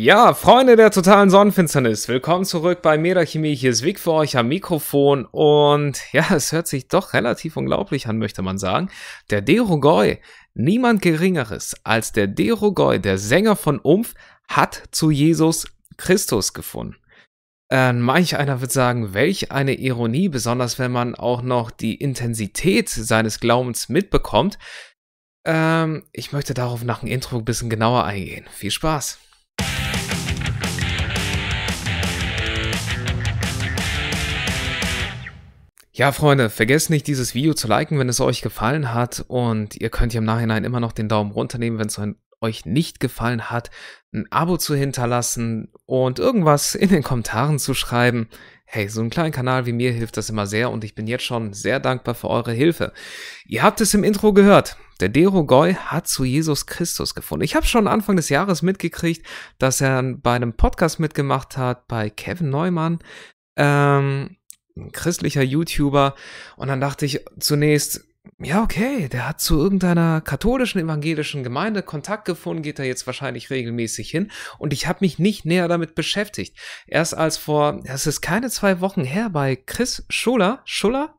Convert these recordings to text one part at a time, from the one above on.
Ja, Freunde der totalen Sonnenfinsternis, willkommen zurück bei Medachemie. Hier ist Vic für euch am Mikrofon und ja, es hört sich doch relativ unglaublich an, möchte man sagen. Der Derogoi, niemand Geringeres als der Derogoi, der Sänger von Umf, hat zu Jesus Christus gefunden. Äh, manch einer wird sagen, welch eine Ironie, besonders wenn man auch noch die Intensität seines Glaubens mitbekommt. Ähm, ich möchte darauf nach dem Intro ein bisschen genauer eingehen. Viel Spaß! Ja, Freunde, vergesst nicht, dieses Video zu liken, wenn es euch gefallen hat. Und ihr könnt ja im Nachhinein immer noch den Daumen runternehmen, wenn es euch nicht gefallen hat, ein Abo zu hinterlassen und irgendwas in den Kommentaren zu schreiben. Hey, so einem kleinen Kanal wie mir hilft das immer sehr und ich bin jetzt schon sehr dankbar für eure Hilfe. Ihr habt es im Intro gehört. Der Dero Goy hat zu Jesus Christus gefunden. Ich habe schon Anfang des Jahres mitgekriegt, dass er bei einem Podcast mitgemacht hat bei Kevin Neumann. Ähm, ein christlicher YouTuber. Und dann dachte ich zunächst, ja, okay, der hat zu irgendeiner katholischen evangelischen Gemeinde Kontakt gefunden, geht da jetzt wahrscheinlich regelmäßig hin und ich habe mich nicht näher damit beschäftigt. Erst als vor, das ist keine zwei Wochen her, bei Chris Schuller, Schuller,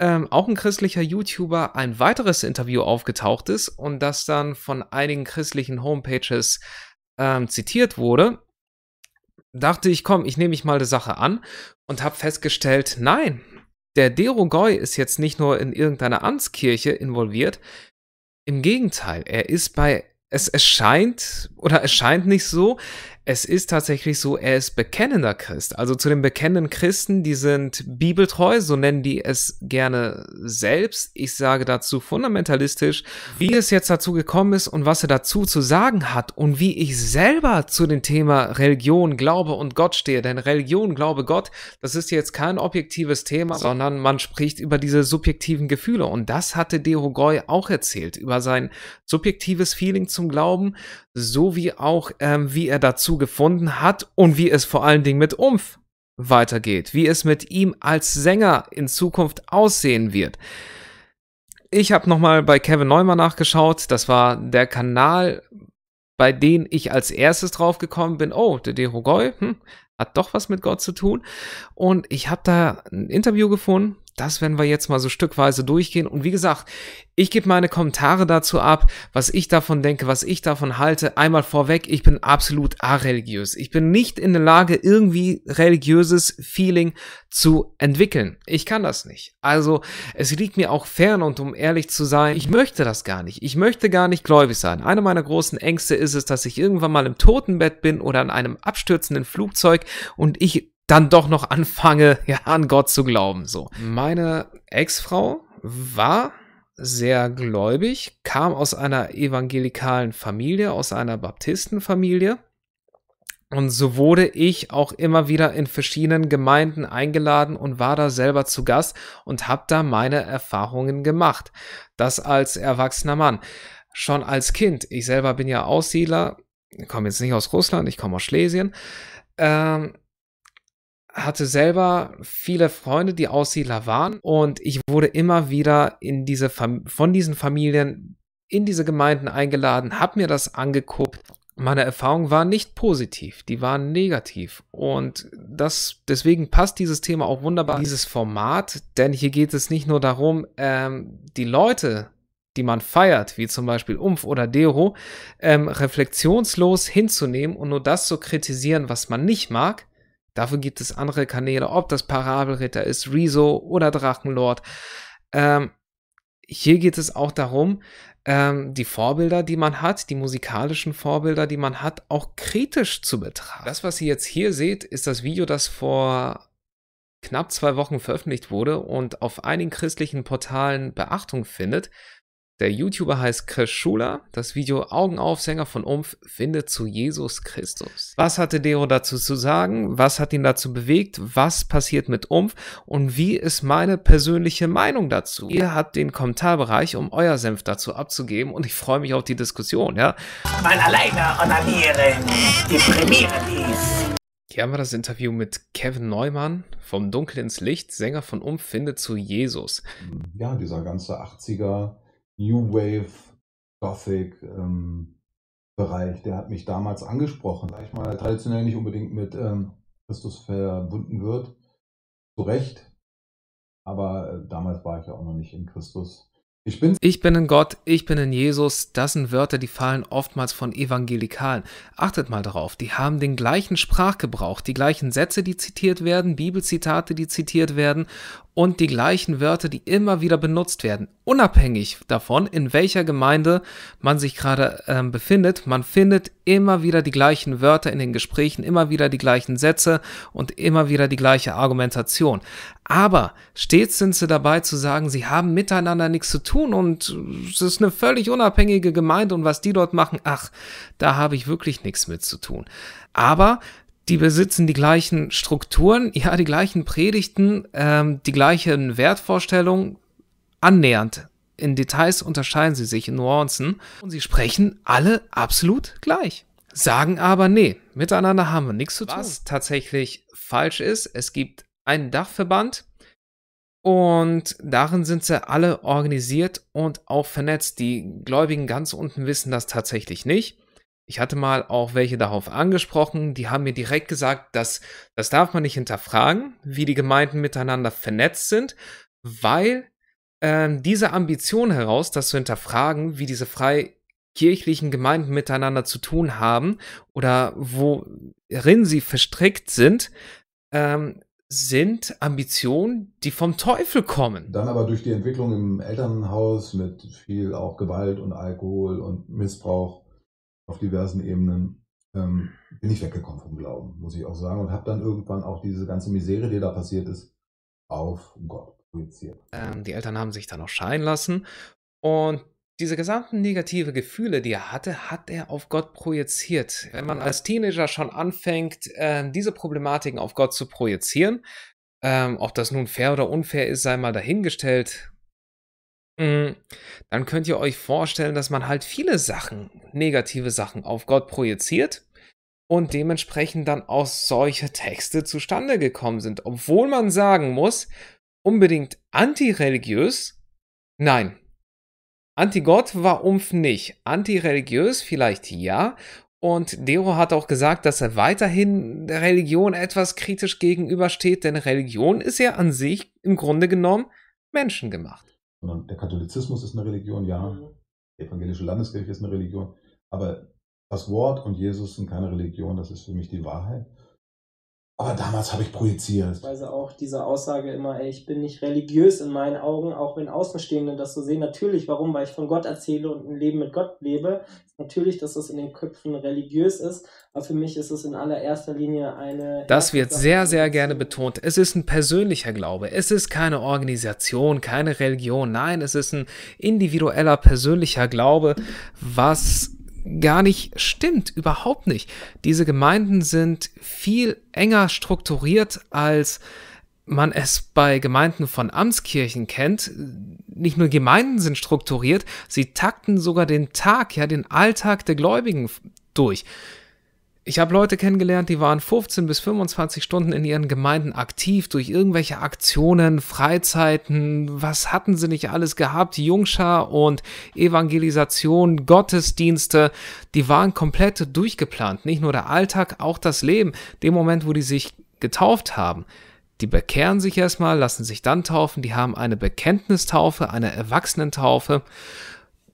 ähm, auch ein christlicher YouTuber, ein weiteres Interview aufgetaucht ist und das dann von einigen christlichen Homepages ähm, zitiert wurde dachte ich, komm, ich nehme mich mal der Sache an und habe festgestellt, nein, der Derogoy ist jetzt nicht nur in irgendeiner Amtskirche involviert. Im Gegenteil, er ist bei, es erscheint oder erscheint nicht so, es ist tatsächlich so, er ist bekennender Christ. Also zu den bekennenden Christen, die sind bibeltreu, so nennen die es gerne selbst. Ich sage dazu fundamentalistisch, wie es jetzt dazu gekommen ist und was er dazu zu sagen hat und wie ich selber zu dem Thema Religion, Glaube und Gott stehe. Denn Religion, Glaube, Gott, das ist jetzt kein objektives Thema, sondern man spricht über diese subjektiven Gefühle. Und das hatte Derogoy auch erzählt, über sein subjektives Feeling zum Glauben, sowie auch, ähm, wie er dazu gefunden hat und wie es vor allen Dingen mit Umf weitergeht, wie es mit ihm als Sänger in Zukunft aussehen wird. Ich habe nochmal bei Kevin Neumann nachgeschaut, das war der Kanal, bei dem ich als erstes drauf gekommen bin, oh, der Derogoy, hm, hat doch was mit Gott zu tun. Und ich habe da ein Interview gefunden das werden wir jetzt mal so stückweise durchgehen. Und wie gesagt, ich gebe meine Kommentare dazu ab, was ich davon denke, was ich davon halte. Einmal vorweg, ich bin absolut areligiös. Ich bin nicht in der Lage, irgendwie religiöses Feeling zu entwickeln. Ich kann das nicht. Also es liegt mir auch fern und um ehrlich zu sein, ich möchte das gar nicht. Ich möchte gar nicht gläubig sein. Eine meiner großen Ängste ist es, dass ich irgendwann mal im Totenbett bin oder an einem abstürzenden Flugzeug und ich dann doch noch anfange, ja, an Gott zu glauben. So. Meine Ex-Frau war sehr gläubig, kam aus einer evangelikalen Familie, aus einer Baptistenfamilie. Und so wurde ich auch immer wieder in verschiedenen Gemeinden eingeladen und war da selber zu Gast und habe da meine Erfahrungen gemacht. Das als erwachsener Mann. Schon als Kind, ich selber bin ja Aussiedler, komme jetzt nicht aus Russland, ich komme aus Schlesien. Ähm, hatte selber viele Freunde, die Aussiedler waren und ich wurde immer wieder in diese von diesen Familien in diese Gemeinden eingeladen, habe mir das angeguckt. Meine Erfahrungen waren nicht positiv, die waren negativ und das deswegen passt dieses Thema auch wunderbar dieses Format, denn hier geht es nicht nur darum, ähm, die Leute die man feiert, wie zum Beispiel Umf oder Dero, ähm, reflexionslos hinzunehmen und nur das zu kritisieren, was man nicht mag, Dafür gibt es andere Kanäle, ob das Parabelritter ist, Rezo oder Drachenlord. Ähm, hier geht es auch darum, ähm, die Vorbilder, die man hat, die musikalischen Vorbilder, die man hat, auch kritisch zu betrachten. Das, was ihr jetzt hier seht, ist das Video, das vor knapp zwei Wochen veröffentlicht wurde und auf einigen christlichen Portalen Beachtung findet. Der YouTuber heißt Chris Kreschula. Das Video Augen auf, Sänger von Umf, findet zu Jesus Christus. Was hatte Dero dazu zu sagen? Was hat ihn dazu bewegt? Was passiert mit Umf? Und wie ist meine persönliche Meinung dazu? Ihr habt den Kommentarbereich, um euer Senf dazu abzugeben und ich freue mich auf die Diskussion, ja? Mal alleine onanieren, deprimieren dies. Hier haben wir das Interview mit Kevin Neumann vom Dunkel ins Licht, Sänger von Umf, findet zu Jesus. Ja, dieser ganze 80er New Wave Gothic ähm, Bereich, der hat mich damals angesprochen, da ich mal traditionell nicht unbedingt mit ähm, Christus verbunden wird. Zu Recht. Aber äh, damals war ich ja auch noch nicht in Christus. Ich, ich bin in Gott, ich bin in Jesus, das sind Wörter, die fallen oftmals von Evangelikalen. Achtet mal darauf, die haben den gleichen Sprachgebrauch, die gleichen Sätze, die zitiert werden, Bibelzitate, die zitiert werden und die gleichen Wörter, die immer wieder benutzt werden, unabhängig davon, in welcher Gemeinde man sich gerade äh, befindet. Man findet immer wieder die gleichen Wörter in den Gesprächen, immer wieder die gleichen Sätze und immer wieder die gleiche Argumentation. Aber stets sind sie dabei zu sagen, sie haben miteinander nichts zu tun und es ist eine völlig unabhängige Gemeinde und was die dort machen, ach, da habe ich wirklich nichts mit zu tun. Aber die besitzen die gleichen Strukturen, ja, die gleichen Predigten, ähm, die gleichen Wertvorstellungen, annähernd. In Details unterscheiden sie sich in Nuancen und sie sprechen alle absolut gleich. Sagen aber, nee, miteinander haben wir nichts zu tun. Was tatsächlich falsch ist, es gibt einen Dachverband und darin sind sie alle organisiert und auch vernetzt. Die Gläubigen ganz unten wissen das tatsächlich nicht. Ich hatte mal auch welche darauf angesprochen, die haben mir direkt gesagt, dass das darf man nicht hinterfragen, wie die Gemeinden miteinander vernetzt sind, weil ähm, diese Ambition heraus, das zu hinterfragen, wie diese freikirchlichen Gemeinden miteinander zu tun haben oder worin sie verstrickt sind, ähm, sind Ambitionen, die vom Teufel kommen. Dann aber durch die Entwicklung im Elternhaus mit viel auch Gewalt und Alkohol und Missbrauch auf diversen Ebenen, ähm, bin ich weggekommen vom Glauben, muss ich auch sagen. Und habe dann irgendwann auch diese ganze Misere, die da passiert ist, auf Gott projiziert. Ähm, die Eltern haben sich dann auch scheiden lassen. Und diese gesamten negative Gefühle, die er hatte, hat er auf Gott projiziert. Wenn man als Teenager schon anfängt, äh, diese Problematiken auf Gott zu projizieren, ähm, ob das nun fair oder unfair ist, sei mal dahingestellt. Mm, dann könnt ihr euch vorstellen, dass man halt viele Sachen, negative Sachen auf Gott projiziert und dementsprechend dann auch solche Texte zustande gekommen sind. Obwohl man sagen muss, unbedingt antireligiös, nein. Antigott war Umf nicht. Antireligiös vielleicht ja. Und Dero hat auch gesagt, dass er weiterhin der Religion etwas kritisch gegenübersteht, denn Religion ist ja an sich im Grunde genommen menschengemacht sondern der Katholizismus ist eine Religion, ja, mhm. die evangelische Landeskirche ist eine Religion, aber das Wort und Jesus sind keine Religion, das ist für mich die Wahrheit. Aber damals habe ich projiziert. Weise auch diese Aussage immer, ey, ich bin nicht religiös in meinen Augen, auch wenn Außenstehende das so sehen. Natürlich, warum? Weil ich von Gott erzähle und ein Leben mit Gott lebe natürlich, dass es in den Köpfen religiös ist, aber für mich ist es in allererster Linie eine. Das wird sehr, sehr gerne betont. Es ist ein persönlicher Glaube. Es ist keine Organisation, keine Religion. Nein, es ist ein individueller, persönlicher Glaube, was gar nicht stimmt, überhaupt nicht. Diese Gemeinden sind viel enger strukturiert als man es bei Gemeinden von Amtskirchen kennt, nicht nur Gemeinden sind strukturiert, sie takten sogar den Tag, ja, den Alltag der Gläubigen durch. Ich habe Leute kennengelernt, die waren 15 bis 25 Stunden in ihren Gemeinden aktiv durch irgendwelche Aktionen, Freizeiten, was hatten sie nicht alles gehabt, Jungscha und Evangelisation, Gottesdienste, die waren komplett durchgeplant. Nicht nur der Alltag, auch das Leben, dem Moment, wo die sich getauft haben. Die bekehren sich erstmal, lassen sich dann taufen, die haben eine Bekenntnistaufe, eine Erwachsenentaufe.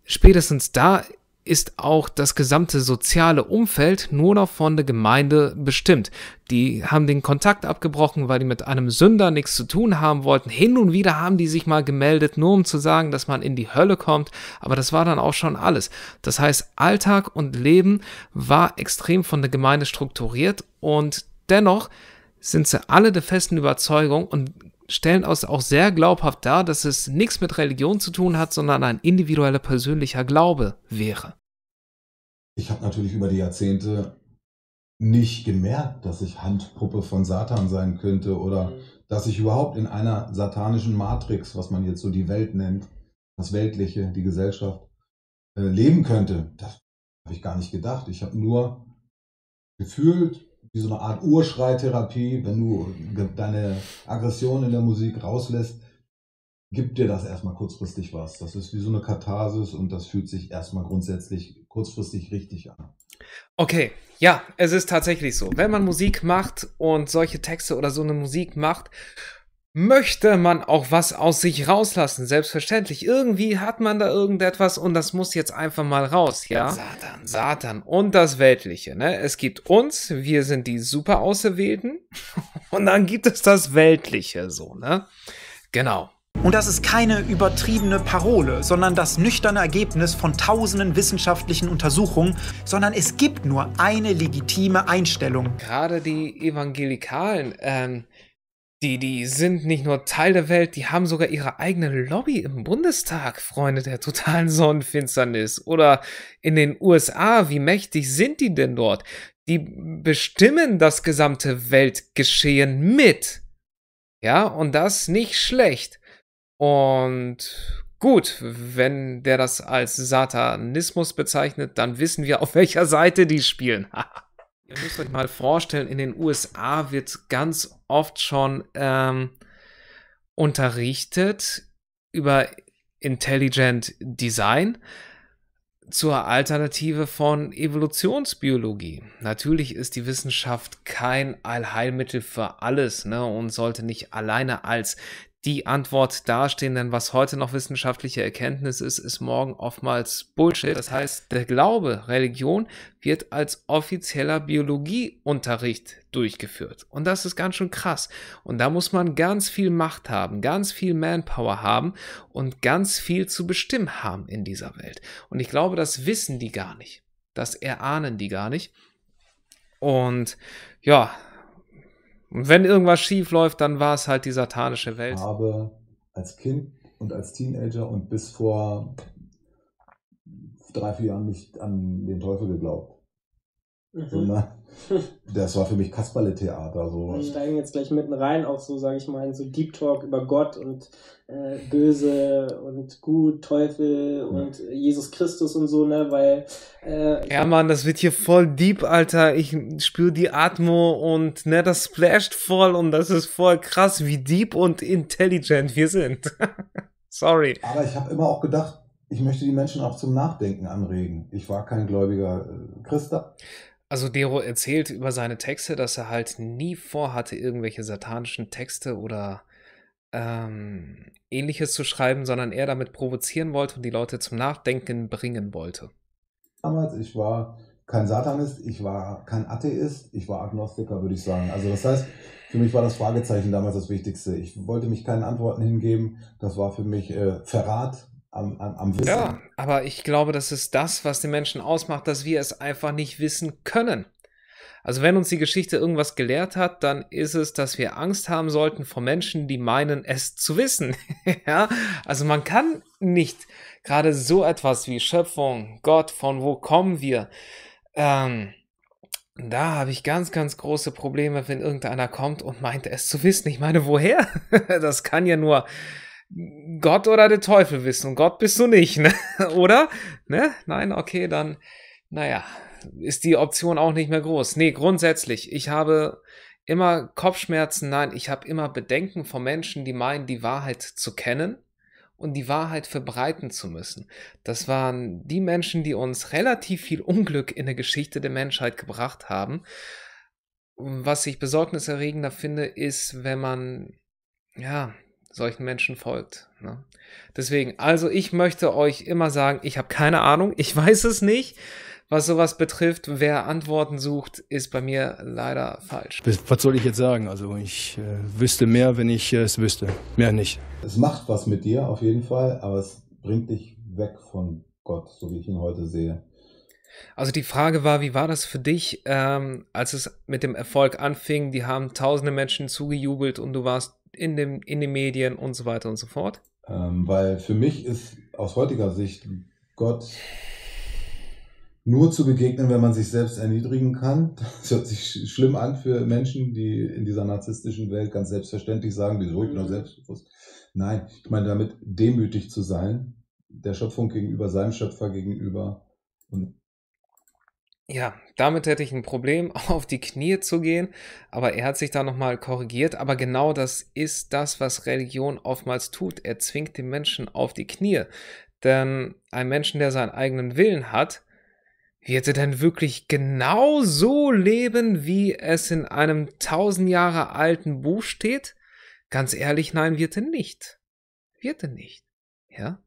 Spätestens da ist auch das gesamte soziale Umfeld nur noch von der Gemeinde bestimmt. Die haben den Kontakt abgebrochen, weil die mit einem Sünder nichts zu tun haben wollten. Hin und wieder haben die sich mal gemeldet, nur um zu sagen, dass man in die Hölle kommt. Aber das war dann auch schon alles. Das heißt, Alltag und Leben war extrem von der Gemeinde strukturiert und dennoch sind sie alle der festen Überzeugung und stellen aus auch sehr glaubhaft dar, dass es nichts mit Religion zu tun hat, sondern ein individueller persönlicher Glaube wäre. Ich habe natürlich über die Jahrzehnte nicht gemerkt, dass ich Handpuppe von Satan sein könnte oder dass ich überhaupt in einer satanischen Matrix, was man jetzt so die Welt nennt, das Weltliche, die Gesellschaft, äh, leben könnte. Das habe ich gar nicht gedacht. Ich habe nur gefühlt wie so eine Art Urschreitherapie, wenn du deine Aggression in der Musik rauslässt, gibt dir das erstmal kurzfristig was. Das ist wie so eine Katharsis und das fühlt sich erstmal grundsätzlich kurzfristig richtig an. Okay, ja, es ist tatsächlich so. Wenn man Musik macht und solche Texte oder so eine Musik macht möchte man auch was aus sich rauslassen, selbstverständlich. Irgendwie hat man da irgendetwas und das muss jetzt einfach mal raus, ja? Satan, Satan und das Weltliche, ne? Es gibt uns, wir sind die super Auserwählten und dann gibt es das Weltliche, so, ne? Genau. Und das ist keine übertriebene Parole, sondern das nüchterne Ergebnis von tausenden wissenschaftlichen Untersuchungen, sondern es gibt nur eine legitime Einstellung. Gerade die Evangelikalen, ähm, die, die sind nicht nur Teil der Welt, die haben sogar ihre eigene Lobby im Bundestag, Freunde der totalen Sonnenfinsternis. Oder in den USA, wie mächtig sind die denn dort? Die bestimmen das gesamte Weltgeschehen mit. Ja, und das nicht schlecht. Und Gut, wenn der das als Satanismus bezeichnet, dann wissen wir, auf welcher Seite die spielen. Haha. ihr müsst euch mal vorstellen, in den USA wird ganz oft schon ähm, unterrichtet über Intelligent Design zur Alternative von Evolutionsbiologie. Natürlich ist die Wissenschaft kein Allheilmittel für alles ne, und sollte nicht alleine als die Antwort dastehen, denn was heute noch wissenschaftliche Erkenntnis ist, ist morgen oftmals Bullshit. Das heißt, der Glaube, Religion wird als offizieller Biologieunterricht durchgeführt. Und das ist ganz schön krass. Und da muss man ganz viel Macht haben, ganz viel Manpower haben und ganz viel zu bestimmen haben in dieser Welt. Und ich glaube, das wissen die gar nicht. Das erahnen die gar nicht. Und ja, und wenn irgendwas schief läuft, dann war es halt die satanische Welt. Ich habe als Kind und als Teenager und bis vor drei, vier Jahren nicht an den Teufel geglaubt. Mhm. das war für mich Kasperle-Theater. So. Wir steigen jetzt gleich mitten rein, auch so, sage ich mal, in so Deep Talk über Gott und äh, Böse und Gut, Teufel und ja. Jesus Christus und so, ne, weil. Äh, ja, Mann, das wird hier voll deep, Alter. Ich spüre die Atmo und, ne, das splasht voll und das ist voll krass, wie deep und intelligent wir sind. Sorry. Aber ich habe immer auch gedacht, ich möchte die Menschen auch zum Nachdenken anregen. Ich war kein gläubiger äh, Christ. Also Dero erzählt über seine Texte, dass er halt nie vorhatte, irgendwelche satanischen Texte oder ähm, ähnliches zu schreiben, sondern er damit provozieren wollte und die Leute zum Nachdenken bringen wollte. Damals, ich war kein Satanist, ich war kein Atheist, ich war Agnostiker, würde ich sagen. Also das heißt, für mich war das Fragezeichen damals das Wichtigste. Ich wollte mich keinen Antworten hingeben. Das war für mich äh, Verrat, am, am, am Wissen. Ja, aber ich glaube, das ist das, was den Menschen ausmacht, dass wir es einfach nicht wissen können. Also wenn uns die Geschichte irgendwas gelehrt hat, dann ist es, dass wir Angst haben sollten vor Menschen, die meinen, es zu wissen. ja? Also man kann nicht gerade so etwas wie Schöpfung, Gott, von wo kommen wir? Ähm, da habe ich ganz, ganz große Probleme, wenn irgendeiner kommt und meint, es zu wissen. Ich meine, woher? das kann ja nur Gott oder der Teufel wissen. Und Gott bist du nicht, ne? oder? Ne? Nein, okay, dann, naja, ist die Option auch nicht mehr groß. Nee, grundsätzlich, ich habe immer Kopfschmerzen, nein, ich habe immer Bedenken von Menschen, die meinen, die Wahrheit zu kennen und die Wahrheit verbreiten zu müssen. Das waren die Menschen, die uns relativ viel Unglück in der Geschichte der Menschheit gebracht haben. Was ich besorgniserregender finde, ist, wenn man ja, solchen Menschen folgt. Ne? Deswegen, also ich möchte euch immer sagen, ich habe keine Ahnung, ich weiß es nicht. Was sowas betrifft, wer Antworten sucht, ist bei mir leider falsch. Was soll ich jetzt sagen? Also ich äh, wüsste mehr, wenn ich äh, es wüsste. Mehr nicht. Es macht was mit dir auf jeden Fall, aber es bringt dich weg von Gott, so wie ich ihn heute sehe. Also die Frage war, wie war das für dich, ähm, als es mit dem Erfolg anfing? Die haben tausende Menschen zugejubelt und du warst in, dem, in den Medien und so weiter und so fort? Ähm, weil für mich ist aus heutiger Sicht Gott nur zu begegnen, wenn man sich selbst erniedrigen kann. Das hört sich schlimm an für Menschen, die in dieser narzisstischen Welt ganz selbstverständlich sagen, wieso ich bin doch selbstbewusst. Nein, ich meine damit demütig zu sein, der Schöpfung gegenüber, seinem Schöpfer gegenüber und ja, damit hätte ich ein Problem, auf die Knie zu gehen, aber er hat sich da nochmal korrigiert. Aber genau das ist das, was Religion oftmals tut. Er zwingt den Menschen auf die Knie. Denn ein Menschen, der seinen eigenen Willen hat, wird er denn wirklich genau so leben, wie es in einem tausend Jahre alten Buch steht? Ganz ehrlich, nein, wird er nicht. Wird er nicht. Ja?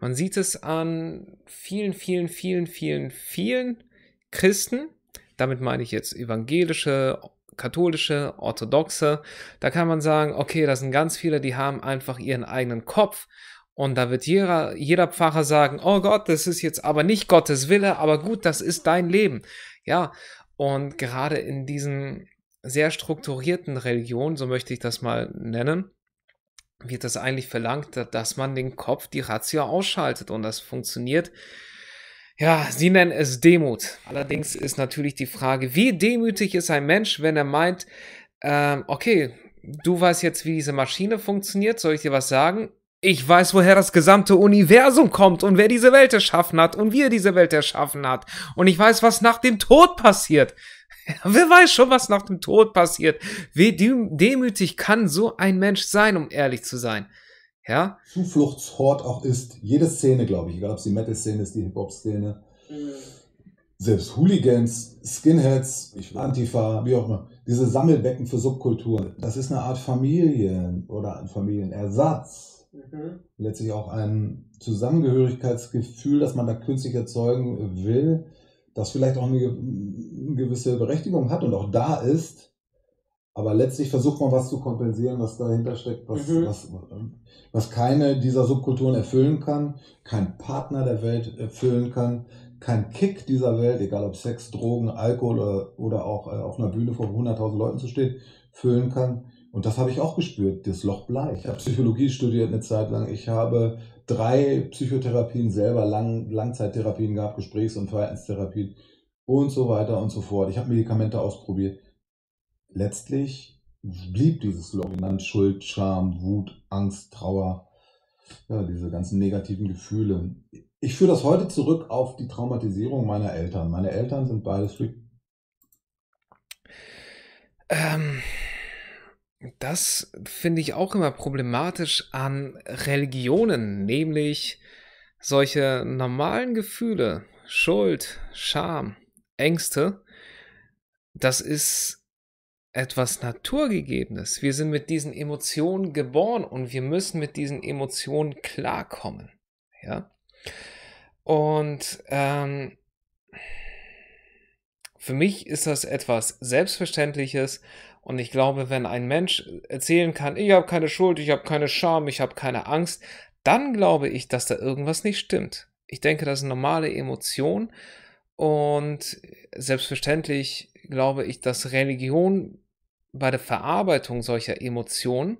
Man sieht es an vielen, vielen, vielen, vielen, vielen Christen, damit meine ich jetzt evangelische, katholische, orthodoxe, da kann man sagen, okay, das sind ganz viele, die haben einfach ihren eigenen Kopf und da wird jeder, jeder Pfarrer sagen, oh Gott, das ist jetzt aber nicht Gottes Wille, aber gut, das ist dein Leben. Ja, und gerade in diesen sehr strukturierten Religionen, so möchte ich das mal nennen, wird das eigentlich verlangt, dass man den Kopf, die Ratio ausschaltet. Und das funktioniert ja, sie nennen es Demut. Allerdings ist natürlich die Frage, wie demütig ist ein Mensch, wenn er meint, ähm, okay, du weißt jetzt, wie diese Maschine funktioniert, soll ich dir was sagen? Ich weiß, woher das gesamte Universum kommt und wer diese Welt erschaffen hat und wie er diese Welt erschaffen hat. Und ich weiß, was nach dem Tod passiert. Wer weiß schon, was nach dem Tod passiert. Wie demütig kann so ein Mensch sein, um ehrlich zu sein? Ja? Zufluchtsort auch ist. Jede Szene, glaube ich, egal ob es die Metal-Szene ist, die Hip-Hop-Szene. Mhm. Selbst Hooligans, Skinheads, ich Antifa, wie auch immer. Diese Sammelbecken für Subkulturen. Das ist eine Art Familien oder ein Familienersatz. Mhm. Letztlich auch ein Zusammengehörigkeitsgefühl, das man da künstlich erzeugen will, das vielleicht auch eine gewisse Berechtigung hat und auch da ist aber letztlich versucht man was zu kompensieren, was dahinter steckt, was, mhm. was, was keine dieser Subkulturen erfüllen kann, kein Partner der Welt erfüllen kann, kein Kick dieser Welt, egal ob Sex, Drogen, Alkohol oder, oder auch äh, auf einer Bühne vor 100.000 Leuten zu stehen, füllen kann. Und das habe ich auch gespürt, das Loch bleich. Ich habe Psychologie studiert eine Zeit lang. Ich habe drei Psychotherapien selber, Lang Langzeittherapien gehabt, Gesprächs- und Verhaltenstherapien und so weiter und so fort. Ich habe Medikamente ausprobiert letztlich blieb dieses Login dann Schuld, Scham, Wut, Angst, Trauer, ja, diese ganzen negativen Gefühle. Ich führe das heute zurück auf die Traumatisierung meiner Eltern. Meine Eltern sind beides Freak. Ähm, das finde ich auch immer problematisch an Religionen, nämlich solche normalen Gefühle, Schuld, Scham, Ängste. Das ist etwas Naturgegebenes. Wir sind mit diesen Emotionen geboren und wir müssen mit diesen Emotionen klarkommen. Ja? Und ähm, für mich ist das etwas Selbstverständliches und ich glaube, wenn ein Mensch erzählen kann, ich habe keine Schuld, ich habe keine Scham, ich habe keine Angst, dann glaube ich, dass da irgendwas nicht stimmt. Ich denke, das sind normale Emotionen und selbstverständlich glaube ich, dass Religion bei der Verarbeitung solcher Emotionen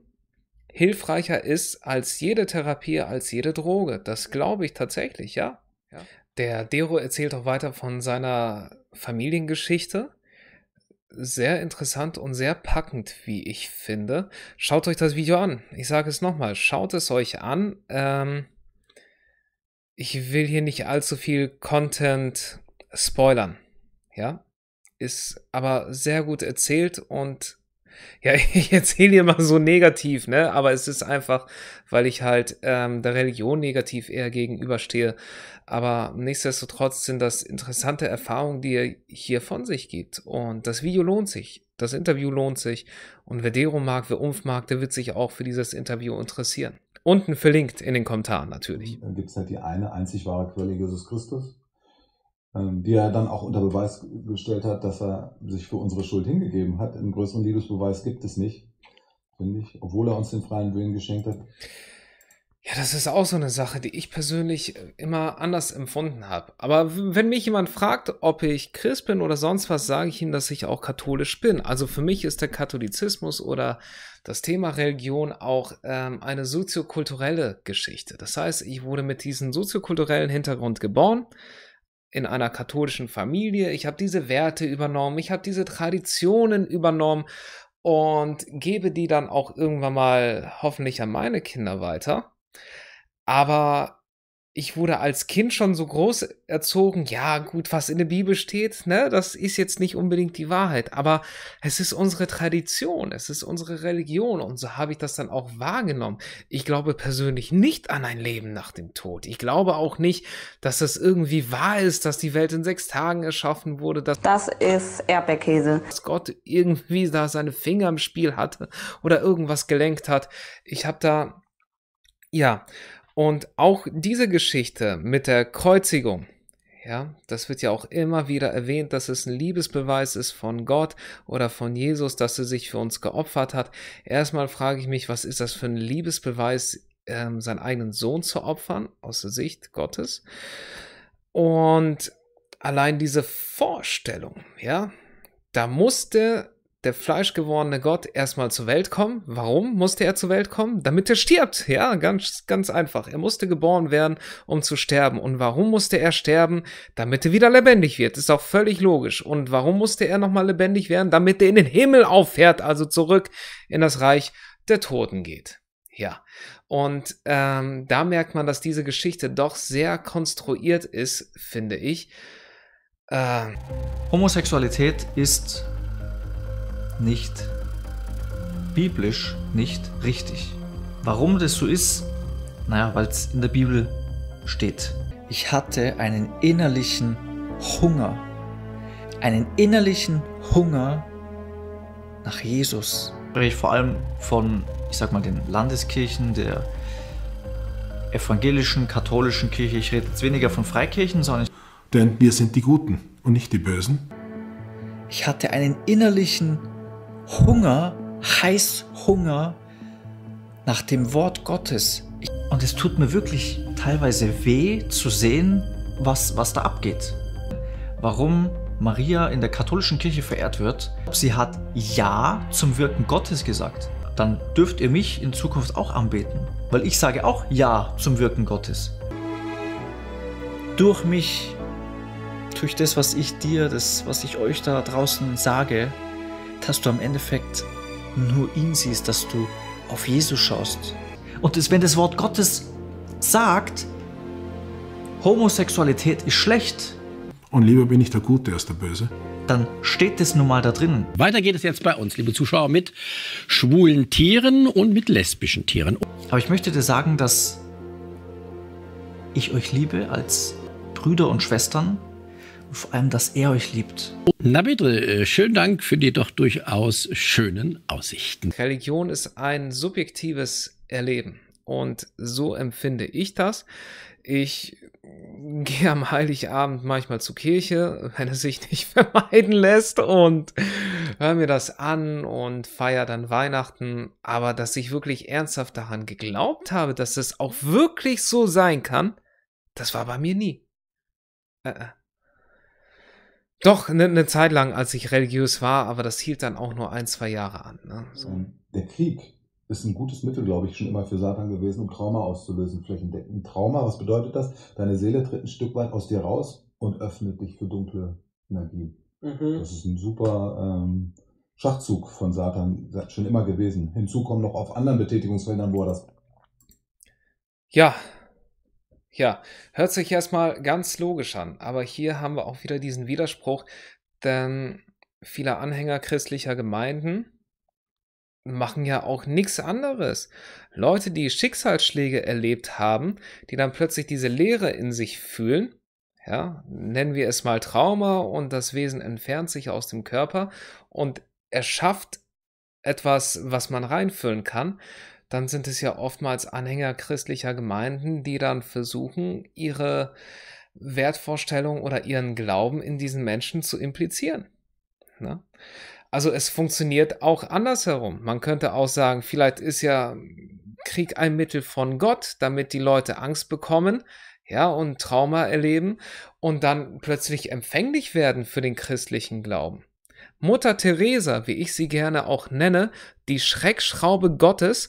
hilfreicher ist als jede Therapie, als jede Droge. Das glaube ich tatsächlich, ja. ja. Der Dero erzählt auch weiter von seiner Familiengeschichte. Sehr interessant und sehr packend, wie ich finde. Schaut euch das Video an. Ich sage es nochmal, schaut es euch an. Ähm, ich will hier nicht allzu viel Content spoilern. Ja, ist aber sehr gut erzählt und ja, ich erzähle hier mal so negativ, ne? Aber es ist einfach, weil ich halt ähm, der Religion negativ eher gegenüberstehe. Aber nichtsdestotrotz sind das interessante Erfahrungen, die er hier von sich gibt. Und das Video lohnt sich. Das Interview lohnt sich. Und wer Dero mag, wer Umf mag, der wird sich auch für dieses Interview interessieren. Unten verlinkt in den Kommentaren natürlich. Dann gibt es halt die eine einzig wahre Quelle Jesus Christus. Ähm, die er dann auch unter Beweis gestellt hat, dass er sich für unsere Schuld hingegeben hat. Einen größeren Liebesbeweis gibt es nicht, finde ich, obwohl er uns den freien Willen geschenkt hat. Ja, das ist auch so eine Sache, die ich persönlich äh, immer anders empfunden habe. Aber wenn mich jemand fragt, ob ich Christ bin oder sonst was, sage ich ihm, dass ich auch katholisch bin. Also für mich ist der Katholizismus oder das Thema Religion auch ähm, eine soziokulturelle Geschichte. Das heißt, ich wurde mit diesem soziokulturellen Hintergrund geboren in einer katholischen Familie, ich habe diese Werte übernommen, ich habe diese Traditionen übernommen und gebe die dann auch irgendwann mal hoffentlich an meine Kinder weiter. Aber ich wurde als Kind schon so groß erzogen, ja gut, was in der Bibel steht, ne, das ist jetzt nicht unbedingt die Wahrheit, aber es ist unsere Tradition, es ist unsere Religion und so habe ich das dann auch wahrgenommen. Ich glaube persönlich nicht an ein Leben nach dem Tod. Ich glaube auch nicht, dass es irgendwie wahr ist, dass die Welt in sechs Tagen erschaffen wurde. Dass das ist Erdbeerkäse. Dass Gott irgendwie da seine Finger im Spiel hatte oder irgendwas gelenkt hat. Ich habe da, ja, und auch diese Geschichte mit der Kreuzigung, ja, das wird ja auch immer wieder erwähnt, dass es ein Liebesbeweis ist von Gott oder von Jesus, dass er sich für uns geopfert hat. Erstmal frage ich mich, was ist das für ein Liebesbeweis, ähm, seinen eigenen Sohn zu opfern, aus der Sicht Gottes? Und allein diese Vorstellung, ja, da musste der fleischgewordene Gott erstmal zur Welt kommen. Warum musste er zur Welt kommen? Damit er stirbt. Ja, ganz, ganz einfach. Er musste geboren werden, um zu sterben. Und warum musste er sterben? Damit er wieder lebendig wird. Ist auch völlig logisch. Und warum musste er nochmal lebendig werden? Damit er in den Himmel auffährt, also zurück in das Reich der Toten geht. Ja, und ähm, da merkt man, dass diese Geschichte doch sehr konstruiert ist, finde ich. Ähm Homosexualität ist nicht biblisch nicht richtig. Warum das so ist? Naja, weil es in der Bibel steht. Ich hatte einen innerlichen Hunger. Einen innerlichen Hunger nach Jesus. Ich vor allem von, ich sag mal, den Landeskirchen, der evangelischen, katholischen Kirche. Ich rede jetzt weniger von Freikirchen, sondern. Denn wir sind die Guten und nicht die Bösen. Ich hatte einen innerlichen Hunger. Hunger, Heißhunger nach dem Wort Gottes. Und es tut mir wirklich teilweise weh zu sehen, was, was da abgeht. Warum Maria in der katholischen Kirche verehrt wird. Sie hat Ja zum Wirken Gottes gesagt. Dann dürft ihr mich in Zukunft auch anbeten, weil ich sage auch Ja zum Wirken Gottes. Durch mich, durch das, was ich dir, das, was ich euch da draußen sage, dass du am Endeffekt nur ihn siehst, dass du auf Jesus schaust. Und das, wenn das Wort Gottes sagt, Homosexualität ist schlecht. Und lieber bin ich der Gute als der Böse. Dann steht das nun mal da drin. Weiter geht es jetzt bei uns, liebe Zuschauer, mit schwulen Tieren und mit lesbischen Tieren. Aber ich möchte dir sagen, dass ich euch liebe als Brüder und Schwestern vor allem, dass er euch liebt. Na bitte, äh, schönen Dank für die doch durchaus schönen Aussichten. Religion ist ein subjektives Erleben und so empfinde ich das. Ich gehe am Heiligabend manchmal zur Kirche, wenn es sich nicht vermeiden lässt und höre mir das an und feiere dann Weihnachten. Aber dass ich wirklich ernsthaft daran geglaubt habe, dass es auch wirklich so sein kann, das war bei mir nie. Äh, äh. Doch, eine ne Zeit lang, als ich religiös war, aber das hielt dann auch nur ein, zwei Jahre an. Ne? So. Ähm, der Krieg ist ein gutes Mittel, glaube ich, schon immer für Satan gewesen, um Trauma auszulösen, flächendeckend. Trauma, was bedeutet das? Deine Seele tritt ein Stück weit aus dir raus und öffnet dich für dunkle Energie. Mhm. Das ist ein super ähm, Schachzug von Satan, schon immer gewesen. Hinzu kommen noch auf anderen Betätigungsfeldern, wo er das. Ja, ja, hört sich erstmal ganz logisch an, aber hier haben wir auch wieder diesen Widerspruch, denn viele Anhänger christlicher Gemeinden machen ja auch nichts anderes. Leute, die Schicksalsschläge erlebt haben, die dann plötzlich diese Leere in sich fühlen, ja, nennen wir es mal Trauma und das Wesen entfernt sich aus dem Körper und erschafft etwas, was man reinfüllen kann, dann sind es ja oftmals Anhänger christlicher Gemeinden, die dann versuchen, ihre Wertvorstellung oder ihren Glauben in diesen Menschen zu implizieren. Ne? Also es funktioniert auch andersherum. Man könnte auch sagen, vielleicht ist ja Krieg ein Mittel von Gott, damit die Leute Angst bekommen, ja, und Trauma erleben und dann plötzlich empfänglich werden für den christlichen Glauben. Mutter Teresa, wie ich sie gerne auch nenne, die Schreckschraube Gottes,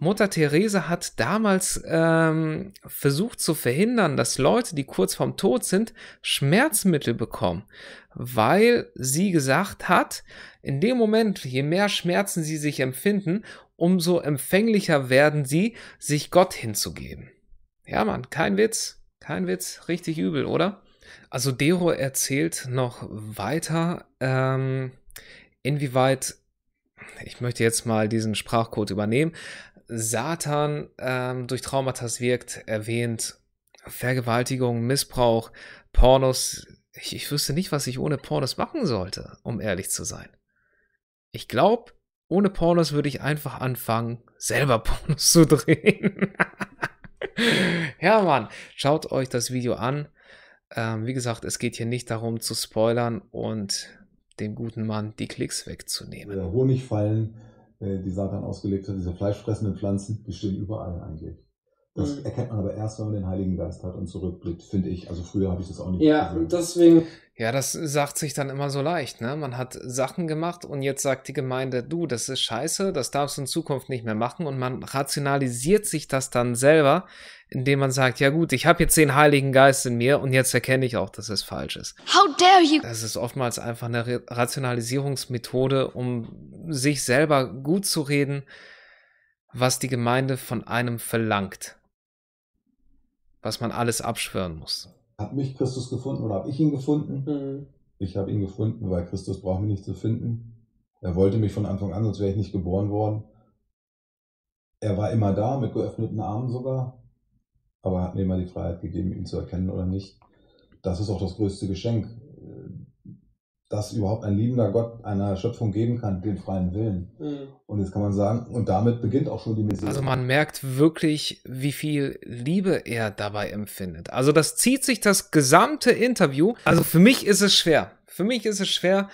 Mutter Therese hat damals ähm, versucht zu verhindern, dass Leute, die kurz vorm Tod sind, Schmerzmittel bekommen, weil sie gesagt hat, in dem Moment, je mehr Schmerzen sie sich empfinden, umso empfänglicher werden sie, sich Gott hinzugeben. Ja, Mann, kein Witz, kein Witz, richtig übel, oder? Also Dero erzählt noch weiter, ähm, inwieweit, ich möchte jetzt mal diesen Sprachcode übernehmen, Satan ähm, durch Traumata wirkt, erwähnt. Vergewaltigung, Missbrauch, Pornos. Ich, ich wüsste nicht, was ich ohne Pornos machen sollte, um ehrlich zu sein. Ich glaube, ohne Pornos würde ich einfach anfangen, selber Pornos zu drehen. ja, Mann, schaut euch das Video an. Ähm, wie gesagt, es geht hier nicht darum zu spoilern und dem guten Mann die Klicks wegzunehmen. Oder Honigfallen äh, die Satan ausgelegt hat, diese fleischfressenden Pflanzen, die stehen überall eigentlich. Das mhm. erkennt man aber erst, wenn man den Heiligen Geist hat und zurückblickt, finde ich. Also früher habe ich das auch nicht. Ja, gesehen. deswegen. Ja, das sagt sich dann immer so leicht. Ne? Man hat Sachen gemacht und jetzt sagt die Gemeinde, du, das ist scheiße, das darfst du in Zukunft nicht mehr machen. Und man rationalisiert sich das dann selber, indem man sagt, ja gut, ich habe jetzt den Heiligen Geist in mir und jetzt erkenne ich auch, dass es falsch ist. How dare you? Das ist oftmals einfach eine Rationalisierungsmethode, um sich selber gut zu reden, was die Gemeinde von einem verlangt, was man alles abschwören muss. Hat mich Christus gefunden oder habe ich ihn gefunden? Mhm. Ich habe ihn gefunden, weil Christus braucht mich nicht zu finden. Er wollte mich von Anfang an, sonst wäre ich nicht geboren worden. Er war immer da, mit geöffneten Armen sogar aber hat mir immer die Freiheit gegeben, ihn zu erkennen oder nicht. Das ist auch das größte Geschenk, äh, dass überhaupt ein liebender Gott einer Schöpfung geben kann, den freien Willen. Mhm. Und jetzt kann man sagen, und damit beginnt auch schon die Mission. Also man merkt wirklich, wie viel Liebe er dabei empfindet. Also das zieht sich das gesamte Interview. Also für mich ist es schwer. Für mich ist es schwer,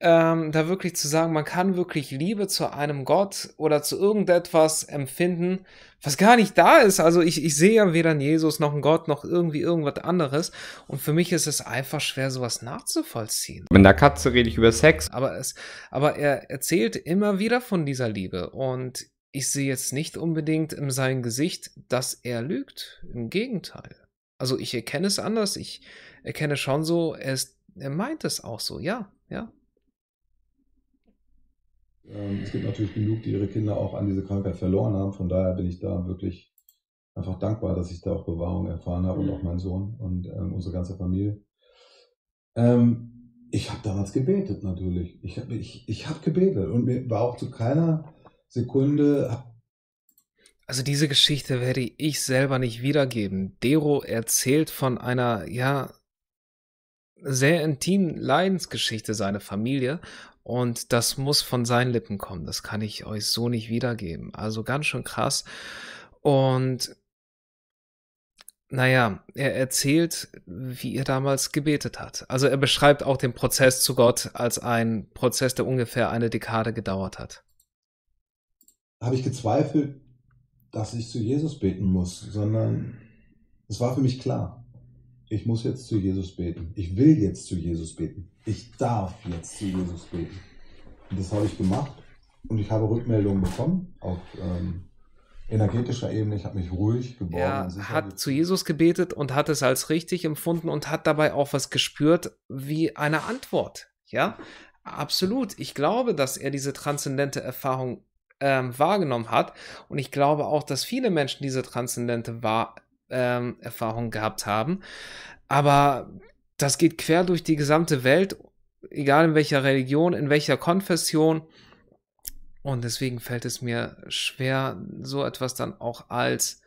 ähm, da wirklich zu sagen, man kann wirklich Liebe zu einem Gott oder zu irgendetwas empfinden, was gar nicht da ist. Also ich, ich sehe ja weder einen Jesus noch einen Gott noch irgendwie irgendwas anderes. Und für mich ist es einfach schwer, sowas nachzuvollziehen. Mit der Katze rede ich über Sex. Aber, es, aber er erzählt immer wieder von dieser Liebe. Und ich sehe jetzt nicht unbedingt in seinem Gesicht, dass er lügt. Im Gegenteil. Also ich erkenne es anders. Ich erkenne schon so, er, ist, er meint es auch so. Ja, ja. Ähm, es gibt natürlich genug, die ihre Kinder auch an diese Krankheit verloren haben. Von daher bin ich da wirklich einfach dankbar, dass ich da auch Bewahrung erfahren habe mhm. und auch mhm. mein Sohn und ähm, unsere ganze Familie. Ähm, ich habe damals gebetet natürlich. Ich habe ich, ich hab gebetet und mir war auch zu keiner Sekunde. Also diese Geschichte werde ich selber nicht wiedergeben. Dero erzählt von einer, ja, sehr intimen Leidensgeschichte seiner Familie und das muss von seinen Lippen kommen. Das kann ich euch so nicht wiedergeben. Also ganz schön krass. Und naja, er erzählt, wie er damals gebetet hat. Also er beschreibt auch den Prozess zu Gott als einen Prozess, der ungefähr eine Dekade gedauert hat. Habe ich gezweifelt, dass ich zu Jesus beten muss, sondern es war für mich klar ich muss jetzt zu Jesus beten. Ich will jetzt zu Jesus beten. Ich darf jetzt zu Jesus beten. Und das habe ich gemacht. Und ich habe Rückmeldungen bekommen auf ähm, energetischer Ebene. Ich habe mich ruhig geboren. Er hat zu Jesus gebetet und hat es als richtig empfunden und hat dabei auch was gespürt wie eine Antwort. Ja, absolut. Ich glaube, dass er diese transzendente Erfahrung ähm, wahrgenommen hat. Und ich glaube auch, dass viele Menschen diese transzendente Wahrnehmung ähm, Erfahrung gehabt haben. Aber das geht quer durch die gesamte Welt, egal in welcher Religion, in welcher Konfession. Und deswegen fällt es mir schwer, so etwas dann auch als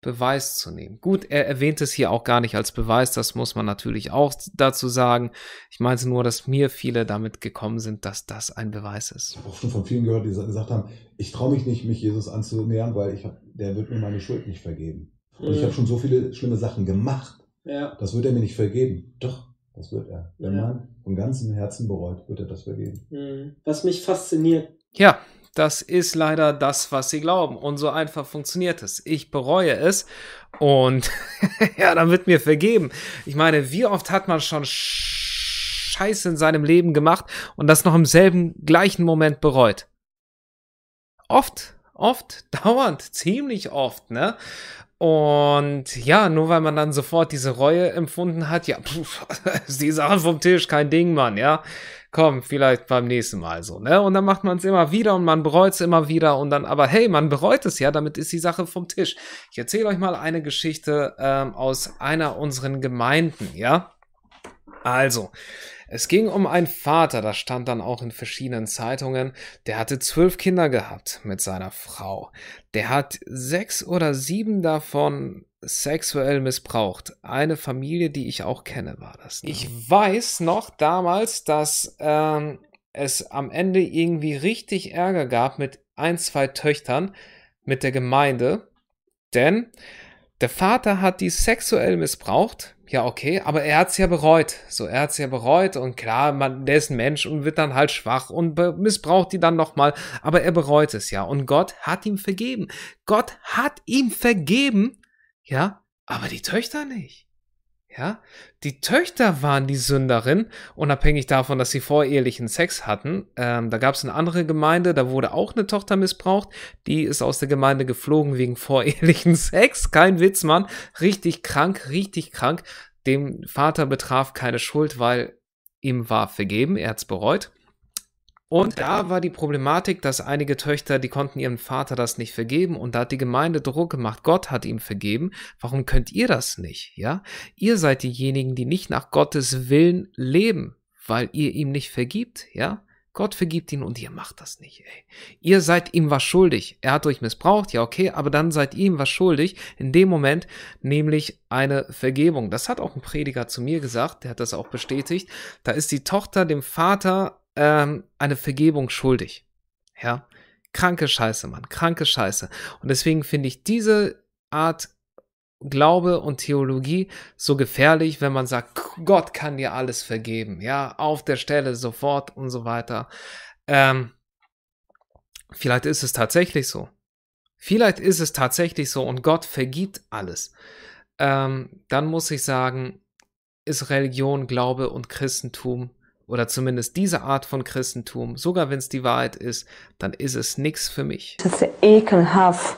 Beweis zu nehmen. Gut, er erwähnt es hier auch gar nicht als Beweis, das muss man natürlich auch dazu sagen. Ich meine nur, dass mir viele damit gekommen sind, dass das ein Beweis ist. Ich habe auch schon von vielen gehört, die gesagt haben, ich traue mich nicht, mich Jesus anzunähern, weil ich, der wird mir meine Schuld nicht vergeben. Und ich habe äh. schon so viele schlimme Sachen gemacht. Ja. Das wird er mir nicht vergeben. Doch, das wird er. Wenn ja. man von ganzem Herzen bereut, wird er das vergeben. Mhm. Was mich fasziniert. Ja, das ist leider das, was sie glauben. Und so einfach funktioniert es. Ich bereue es und ja, dann wird mir vergeben. Ich meine, wie oft hat man schon Scheiße in seinem Leben gemacht und das noch im selben gleichen Moment bereut? Oft oft, dauernd, ziemlich oft, ne? Und ja, nur weil man dann sofort diese Reue empfunden hat, ja, pf, ist die Sache vom Tisch, kein Ding, Mann, ja. Komm, vielleicht beim nächsten Mal so, ne? Und dann macht man es immer wieder und man bereut es immer wieder und dann, aber hey, man bereut es ja, damit ist die Sache vom Tisch. Ich erzähle euch mal eine Geschichte ähm, aus einer unseren Gemeinden, ja. Also, es ging um einen Vater, das stand dann auch in verschiedenen Zeitungen, der hatte zwölf Kinder gehabt mit seiner Frau. Der hat sechs oder sieben davon sexuell missbraucht. Eine Familie, die ich auch kenne, war das. Ne? Ich weiß noch damals, dass ähm, es am Ende irgendwie richtig Ärger gab mit ein, zwei Töchtern, mit der Gemeinde, denn der Vater hat die sexuell missbraucht ja, okay, aber er hat es ja bereut. So, er hat es ja bereut und klar, man, der ist ein Mensch und wird dann halt schwach und missbraucht die dann nochmal, aber er bereut es ja und Gott hat ihm vergeben. Gott hat ihm vergeben, ja, aber die Töchter nicht. Ja, die Töchter waren die Sünderin, unabhängig davon, dass sie vorehelichen Sex hatten. Ähm, da gab es eine andere Gemeinde, da wurde auch eine Tochter missbraucht. Die ist aus der Gemeinde geflogen wegen vorehelichen Sex. Kein Witz, Mann. Richtig krank, richtig krank. Dem Vater betraf keine Schuld, weil ihm war vergeben, er hat es bereut. Und da war die Problematik, dass einige Töchter, die konnten ihrem Vater das nicht vergeben und da hat die Gemeinde Druck gemacht, Gott hat ihm vergeben, warum könnt ihr das nicht, ja? Ihr seid diejenigen, die nicht nach Gottes Willen leben, weil ihr ihm nicht vergibt, ja? Gott vergibt ihn und ihr macht das nicht, ey. Ihr seid ihm was schuldig. Er hat euch missbraucht, ja, okay, aber dann seid ihr ihm was schuldig. In dem Moment nämlich eine Vergebung. Das hat auch ein Prediger zu mir gesagt, der hat das auch bestätigt. Da ist die Tochter dem Vater ähm, eine Vergebung schuldig. Ja, kranke Scheiße, Mann, kranke Scheiße. Und deswegen finde ich diese Art Glaube und Theologie so gefährlich, wenn man sagt, Gott kann dir alles vergeben, ja, auf der Stelle sofort und so weiter. Ähm, vielleicht ist es tatsächlich so. Vielleicht ist es tatsächlich so und Gott vergibt alles. Ähm, dann muss ich sagen, ist Religion, Glaube und Christentum oder zumindest diese Art von Christentum, sogar wenn es die Wahrheit ist, dann ist es nichts für mich. Das ist ja ekelhaft.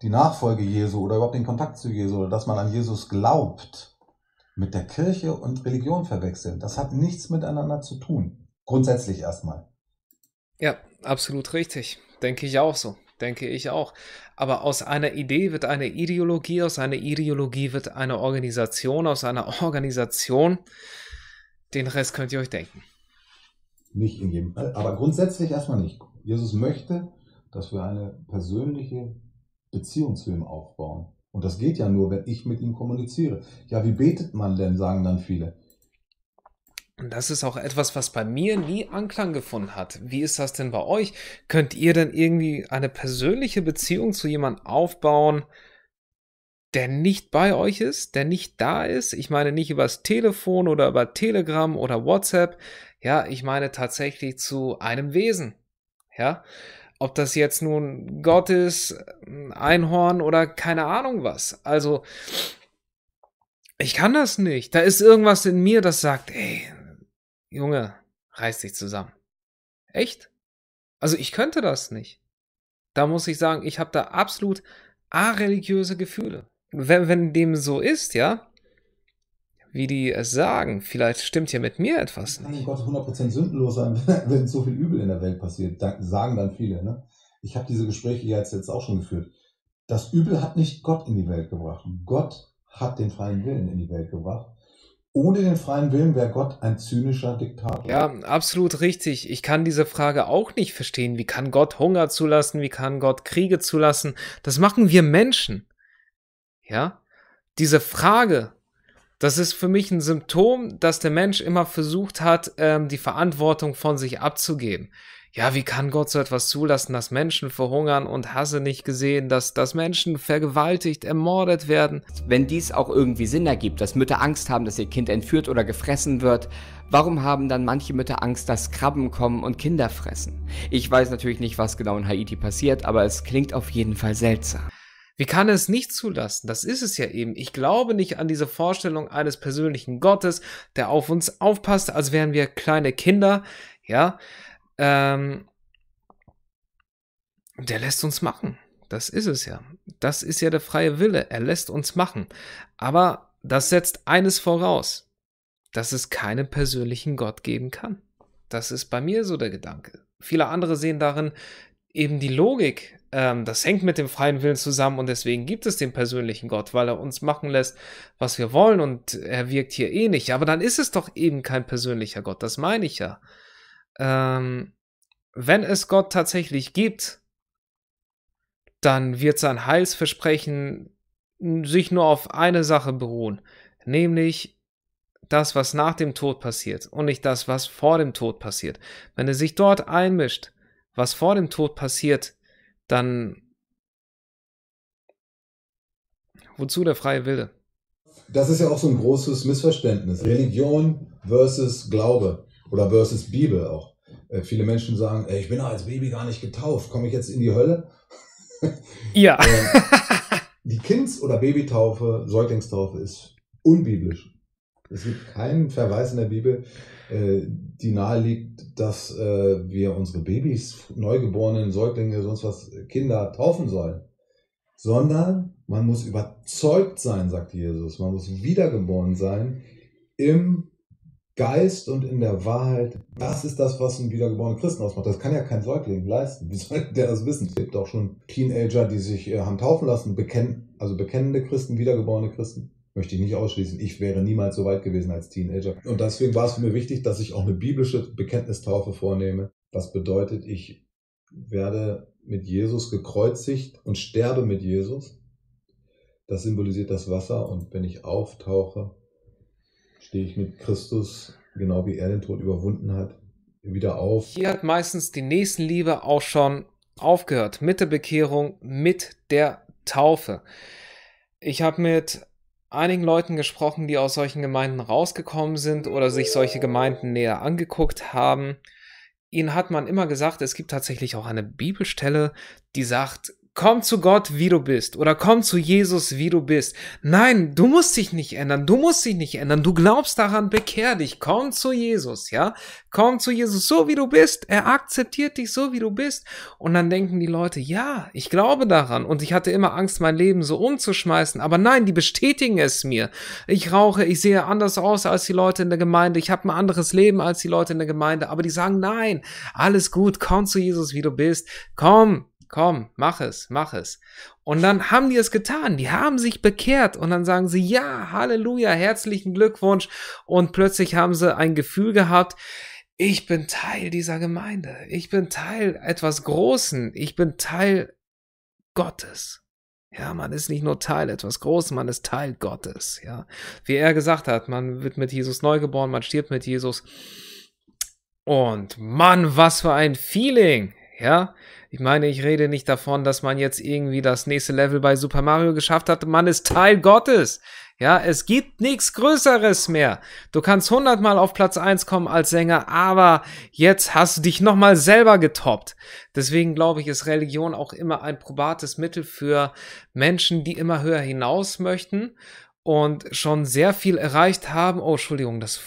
Die Nachfolge Jesu oder überhaupt den Kontakt zu Jesu oder dass man an Jesus glaubt, mit der Kirche und Religion verwechseln, das hat nichts miteinander zu tun. Grundsätzlich erstmal. Ja, absolut richtig. Denke ich auch so. Denke ich auch. Aber aus einer Idee wird eine Ideologie, aus einer Ideologie wird eine Organisation, aus einer Organisation den Rest könnt ihr euch denken. Nicht in jedem Fall, aber grundsätzlich erstmal nicht. Jesus möchte, dass wir eine persönliche Beziehung zu ihm aufbauen. Und das geht ja nur, wenn ich mit ihm kommuniziere. Ja, wie betet man denn, sagen dann viele. Und das ist auch etwas, was bei mir nie Anklang gefunden hat. Wie ist das denn bei euch? Könnt ihr denn irgendwie eine persönliche Beziehung zu jemandem aufbauen, der nicht bei euch ist, der nicht da ist. Ich meine nicht übers Telefon oder über Telegram oder WhatsApp. Ja, ich meine tatsächlich zu einem Wesen. Ja, ob das jetzt nun Gott ist, Einhorn oder keine Ahnung was. Also, ich kann das nicht. Da ist irgendwas in mir, das sagt, ey, Junge, reiß dich zusammen. Echt? Also, ich könnte das nicht. Da muss ich sagen, ich habe da absolut areligiöse Gefühle wenn, wenn dem so ist, ja, wie die es sagen, vielleicht stimmt hier mit mir etwas nicht. Ich kann Gott 100% sündenlos sein, wenn so viel Übel in der Welt passiert, sagen dann viele. Ne? Ich habe diese Gespräche jetzt, jetzt auch schon geführt. Das Übel hat nicht Gott in die Welt gebracht. Gott hat den freien Willen in die Welt gebracht. Ohne den freien Willen wäre Gott ein zynischer Diktator. Ja, absolut richtig. Ich kann diese Frage auch nicht verstehen. Wie kann Gott Hunger zulassen? Wie kann Gott Kriege zulassen? Das machen wir Menschen. Ja, diese Frage, das ist für mich ein Symptom, dass der Mensch immer versucht hat, ähm, die Verantwortung von sich abzugeben. Ja, wie kann Gott so etwas zulassen, dass Menschen verhungern und hasse nicht gesehen, dass, dass Menschen vergewaltigt, ermordet werden? Wenn dies auch irgendwie Sinn ergibt, dass Mütter Angst haben, dass ihr Kind entführt oder gefressen wird, warum haben dann manche Mütter Angst, dass Krabben kommen und Kinder fressen? Ich weiß natürlich nicht, was genau in Haiti passiert, aber es klingt auf jeden Fall seltsam. Wir kann es nicht zulassen. Das ist es ja eben. Ich glaube nicht an diese Vorstellung eines persönlichen Gottes, der auf uns aufpasst, als wären wir kleine Kinder. Ja. Ähm, der lässt uns machen. Das ist es ja. Das ist ja der freie Wille. Er lässt uns machen. Aber das setzt eines voraus, dass es keinen persönlichen Gott geben kann. Das ist bei mir so der Gedanke. Viele andere sehen darin eben die Logik ähm, das hängt mit dem freien Willen zusammen und deswegen gibt es den persönlichen Gott, weil er uns machen lässt, was wir wollen und er wirkt hier eh nicht. Aber dann ist es doch eben kein persönlicher Gott, das meine ich ja. Ähm, wenn es Gott tatsächlich gibt, dann wird sein Heilsversprechen sich nur auf eine Sache beruhen, nämlich das, was nach dem Tod passiert und nicht das, was vor dem Tod passiert. Wenn er sich dort einmischt, was vor dem Tod passiert, dann wozu der freie Wille? Das ist ja auch so ein großes Missverständnis. Religion versus Glaube oder versus Bibel auch. Äh, viele Menschen sagen, ey, ich bin als Baby gar nicht getauft, komme ich jetzt in die Hölle? Ja. ähm, die Kinds- oder Babytaufe, Säuglingstaufe ist unbiblisch. Es gibt keinen Verweis in der Bibel, äh, die nahe dass äh, wir unsere Babys, Neugeborenen, Säuglinge, sonst was, Kinder taufen sollen. Sondern man muss überzeugt sein, sagt Jesus. Man muss wiedergeboren sein im Geist und in der Wahrheit. Das ist das, was ein wiedergeborener Christen ausmacht. Das kann ja kein Säugling leisten. Wie soll der das wissen? Es gibt auch schon Teenager, die sich äh, haben taufen lassen, bekennen, also bekennende Christen, wiedergeborene Christen möchte ich nicht ausschließen. Ich wäre niemals so weit gewesen als Teenager. Und deswegen war es mir wichtig, dass ich auch eine biblische Bekenntnistaufe vornehme. Was bedeutet, ich werde mit Jesus gekreuzigt und sterbe mit Jesus. Das symbolisiert das Wasser und wenn ich auftauche, stehe ich mit Christus, genau wie er den Tod überwunden hat, wieder auf. Hier hat meistens die Nächstenliebe auch schon aufgehört, mit der Bekehrung, mit der Taufe. Ich habe mit einigen Leuten gesprochen, die aus solchen Gemeinden rausgekommen sind oder sich solche Gemeinden näher angeguckt haben. Ihnen hat man immer gesagt, es gibt tatsächlich auch eine Bibelstelle, die sagt, komm zu Gott, wie du bist, oder komm zu Jesus, wie du bist. Nein, du musst dich nicht ändern, du musst dich nicht ändern, du glaubst daran, bekehr dich, komm zu Jesus, ja? Komm zu Jesus, so wie du bist, er akzeptiert dich so, wie du bist. Und dann denken die Leute, ja, ich glaube daran und ich hatte immer Angst, mein Leben so umzuschmeißen, aber nein, die bestätigen es mir. Ich rauche, ich sehe anders aus als die Leute in der Gemeinde, ich habe ein anderes Leben als die Leute in der Gemeinde, aber die sagen, nein, alles gut, komm zu Jesus, wie du bist, komm, komm, mach es, mach es. Und dann haben die es getan, die haben sich bekehrt und dann sagen sie, ja, Halleluja, herzlichen Glückwunsch. Und plötzlich haben sie ein Gefühl gehabt, ich bin Teil dieser Gemeinde, ich bin Teil etwas Großen, ich bin Teil Gottes. Ja, man ist nicht nur Teil etwas Großes, man ist Teil Gottes. Ja, wie er gesagt hat, man wird mit Jesus neugeboren, man stirbt mit Jesus. Und Mann, was für ein Feeling! Ja, ich meine, ich rede nicht davon, dass man jetzt irgendwie das nächste Level bei Super Mario geschafft hat. Man ist Teil Gottes. Ja, es gibt nichts Größeres mehr. Du kannst hundertmal auf Platz eins kommen als Sänger, aber jetzt hast du dich nochmal selber getoppt. Deswegen glaube ich, ist Religion auch immer ein probates Mittel für Menschen, die immer höher hinaus möchten und schon sehr viel erreicht haben. Oh, Entschuldigung, das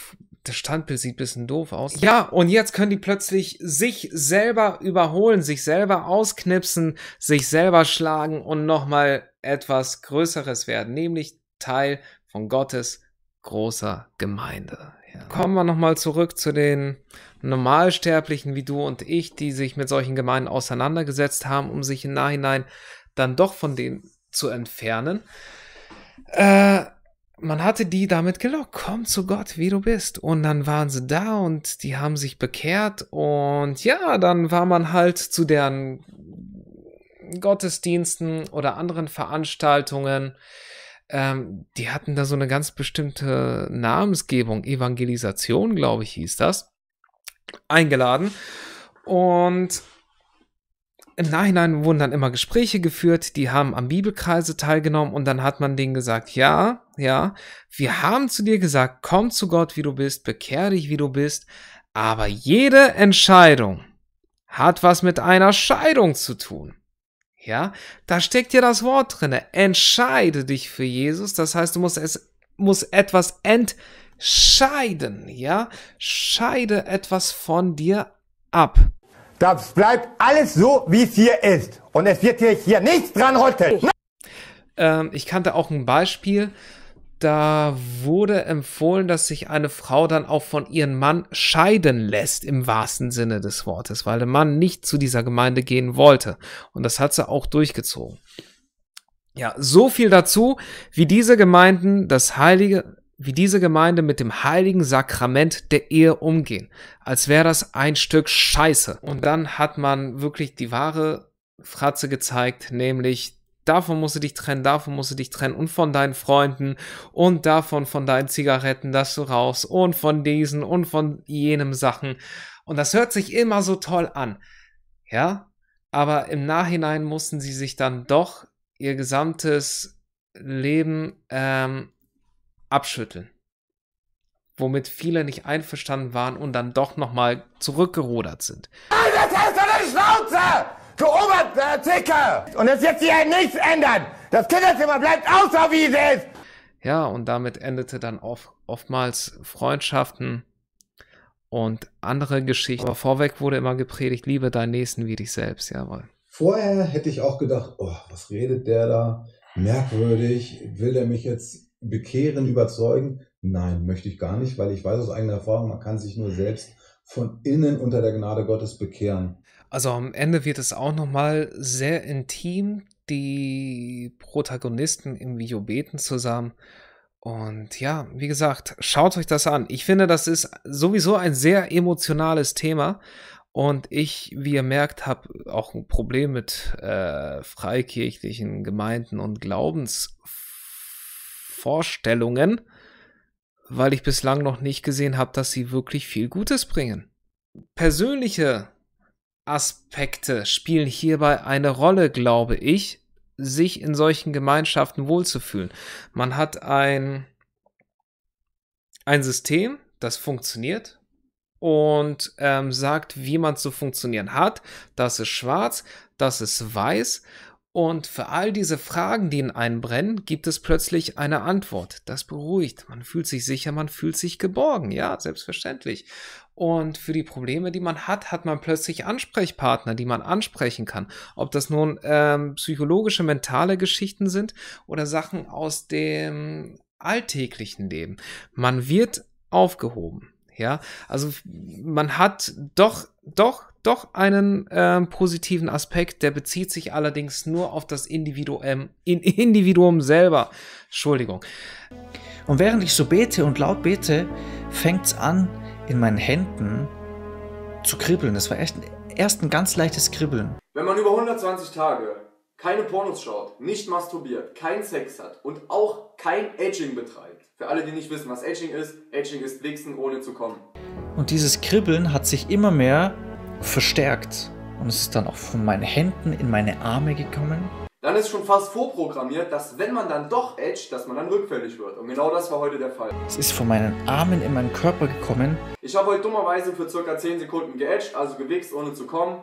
das Standbild sieht ein bisschen doof aus. Ja, und jetzt können die plötzlich sich selber überholen, sich selber ausknipsen, sich selber schlagen und nochmal etwas Größeres werden, nämlich Teil von Gottes großer Gemeinde. Ja. Kommen wir nochmal zurück zu den Normalsterblichen wie du und ich, die sich mit solchen Gemeinden auseinandergesetzt haben, um sich im Nachhinein dann doch von denen zu entfernen. Äh, man hatte die damit gelockt, komm zu Gott, wie du bist. Und dann waren sie da und die haben sich bekehrt und ja, dann war man halt zu deren Gottesdiensten oder anderen Veranstaltungen. Ähm, die hatten da so eine ganz bestimmte Namensgebung, Evangelisation, glaube ich, hieß das, eingeladen. Und im Nachhinein wurden dann immer Gespräche geführt, die haben am Bibelkreise teilgenommen und dann hat man denen gesagt, ja, ja, wir haben zu dir gesagt, komm zu Gott, wie du bist, bekehr dich, wie du bist, aber jede Entscheidung hat was mit einer Scheidung zu tun. Ja, da steckt ja das Wort drinne. Entscheide dich für Jesus, das heißt, du musst es muss etwas entscheiden, ja? Scheide etwas von dir ab. Das bleibt alles so, wie es hier ist. Und es wird hier, nichts dran rütteln. Ähm, ich kannte auch ein Beispiel. Da wurde empfohlen, dass sich eine Frau dann auch von ihrem Mann scheiden lässt, im wahrsten Sinne des Wortes, weil der Mann nicht zu dieser Gemeinde gehen wollte. Und das hat sie auch durchgezogen. Ja, so viel dazu, wie diese Gemeinden das heilige wie diese Gemeinde mit dem heiligen Sakrament der Ehe umgehen, als wäre das ein Stück Scheiße. Und dann hat man wirklich die wahre Fratze gezeigt, nämlich davon musst du dich trennen, davon musst du dich trennen und von deinen Freunden und davon von deinen Zigaretten, dass du rauchst und von diesen und von jenem Sachen. Und das hört sich immer so toll an. Ja? Aber im Nachhinein mussten sie sich dann doch ihr gesamtes Leben ähm, abschütteln. Womit viele nicht einverstanden waren und dann doch nochmal zurückgerudert sind. Alter, hast du eine Schnauze! Du Oberzicke! Äh, und das wird sich ja halt nichts ändern! Das Kinderzimmer bleibt außer wie es ist! Ja, und damit endete dann oft, oftmals Freundschaften und andere Geschichten. Aber vorweg wurde immer gepredigt, liebe deinen Nächsten wie dich selbst, jawohl. Vorher hätte ich auch gedacht, oh, was redet der da? Merkwürdig, will er mich jetzt bekehren, überzeugen? Nein, möchte ich gar nicht, weil ich weiß aus eigener Erfahrung, man kann sich nur selbst von innen unter der Gnade Gottes bekehren. Also am Ende wird es auch nochmal sehr intim, die Protagonisten im Video beten zusammen. Und ja, wie gesagt, schaut euch das an. Ich finde, das ist sowieso ein sehr emotionales Thema. Und ich, wie ihr merkt, habe auch ein Problem mit äh, freikirchlichen Gemeinden und Glaubens. Vorstellungen, weil ich bislang noch nicht gesehen habe, dass sie wirklich viel Gutes bringen. Persönliche Aspekte spielen hierbei eine Rolle, glaube ich, sich in solchen Gemeinschaften wohlzufühlen. Man hat ein, ein System, das funktioniert und ähm, sagt, wie man zu funktionieren hat. Das ist schwarz, das ist weiß und für all diese Fragen, die in einen brennen, gibt es plötzlich eine Antwort. Das beruhigt. Man fühlt sich sicher, man fühlt sich geborgen. Ja, selbstverständlich. Und für die Probleme, die man hat, hat man plötzlich Ansprechpartner, die man ansprechen kann. Ob das nun ähm, psychologische, mentale Geschichten sind oder Sachen aus dem alltäglichen Leben. Man wird aufgehoben. Ja, also man hat doch, doch, doch einen äh, positiven Aspekt, der bezieht sich allerdings nur auf das Individuum, in Individuum selber. Entschuldigung. Und während ich so bete und laut bete, fängt es an, in meinen Händen zu kribbeln. Das war echt, erst ein ganz leichtes Kribbeln. Wenn man über 120 Tage keine Pornos schaut, nicht masturbiert, keinen Sex hat und auch kein Edging betreibt, für alle, die nicht wissen, was Edging ist, Edging ist Blicksen ohne zu kommen. Und dieses Kribbeln hat sich immer mehr verstärkt. Und es ist dann auch von meinen Händen in meine Arme gekommen. Dann ist schon fast vorprogrammiert, dass wenn man dann doch edge, dass man dann rückfällig wird. Und genau das war heute der Fall. Es ist von meinen Armen in meinen Körper gekommen. Ich habe heute dummerweise für circa 10 Sekunden geedged, also gewichst, ohne zu kommen.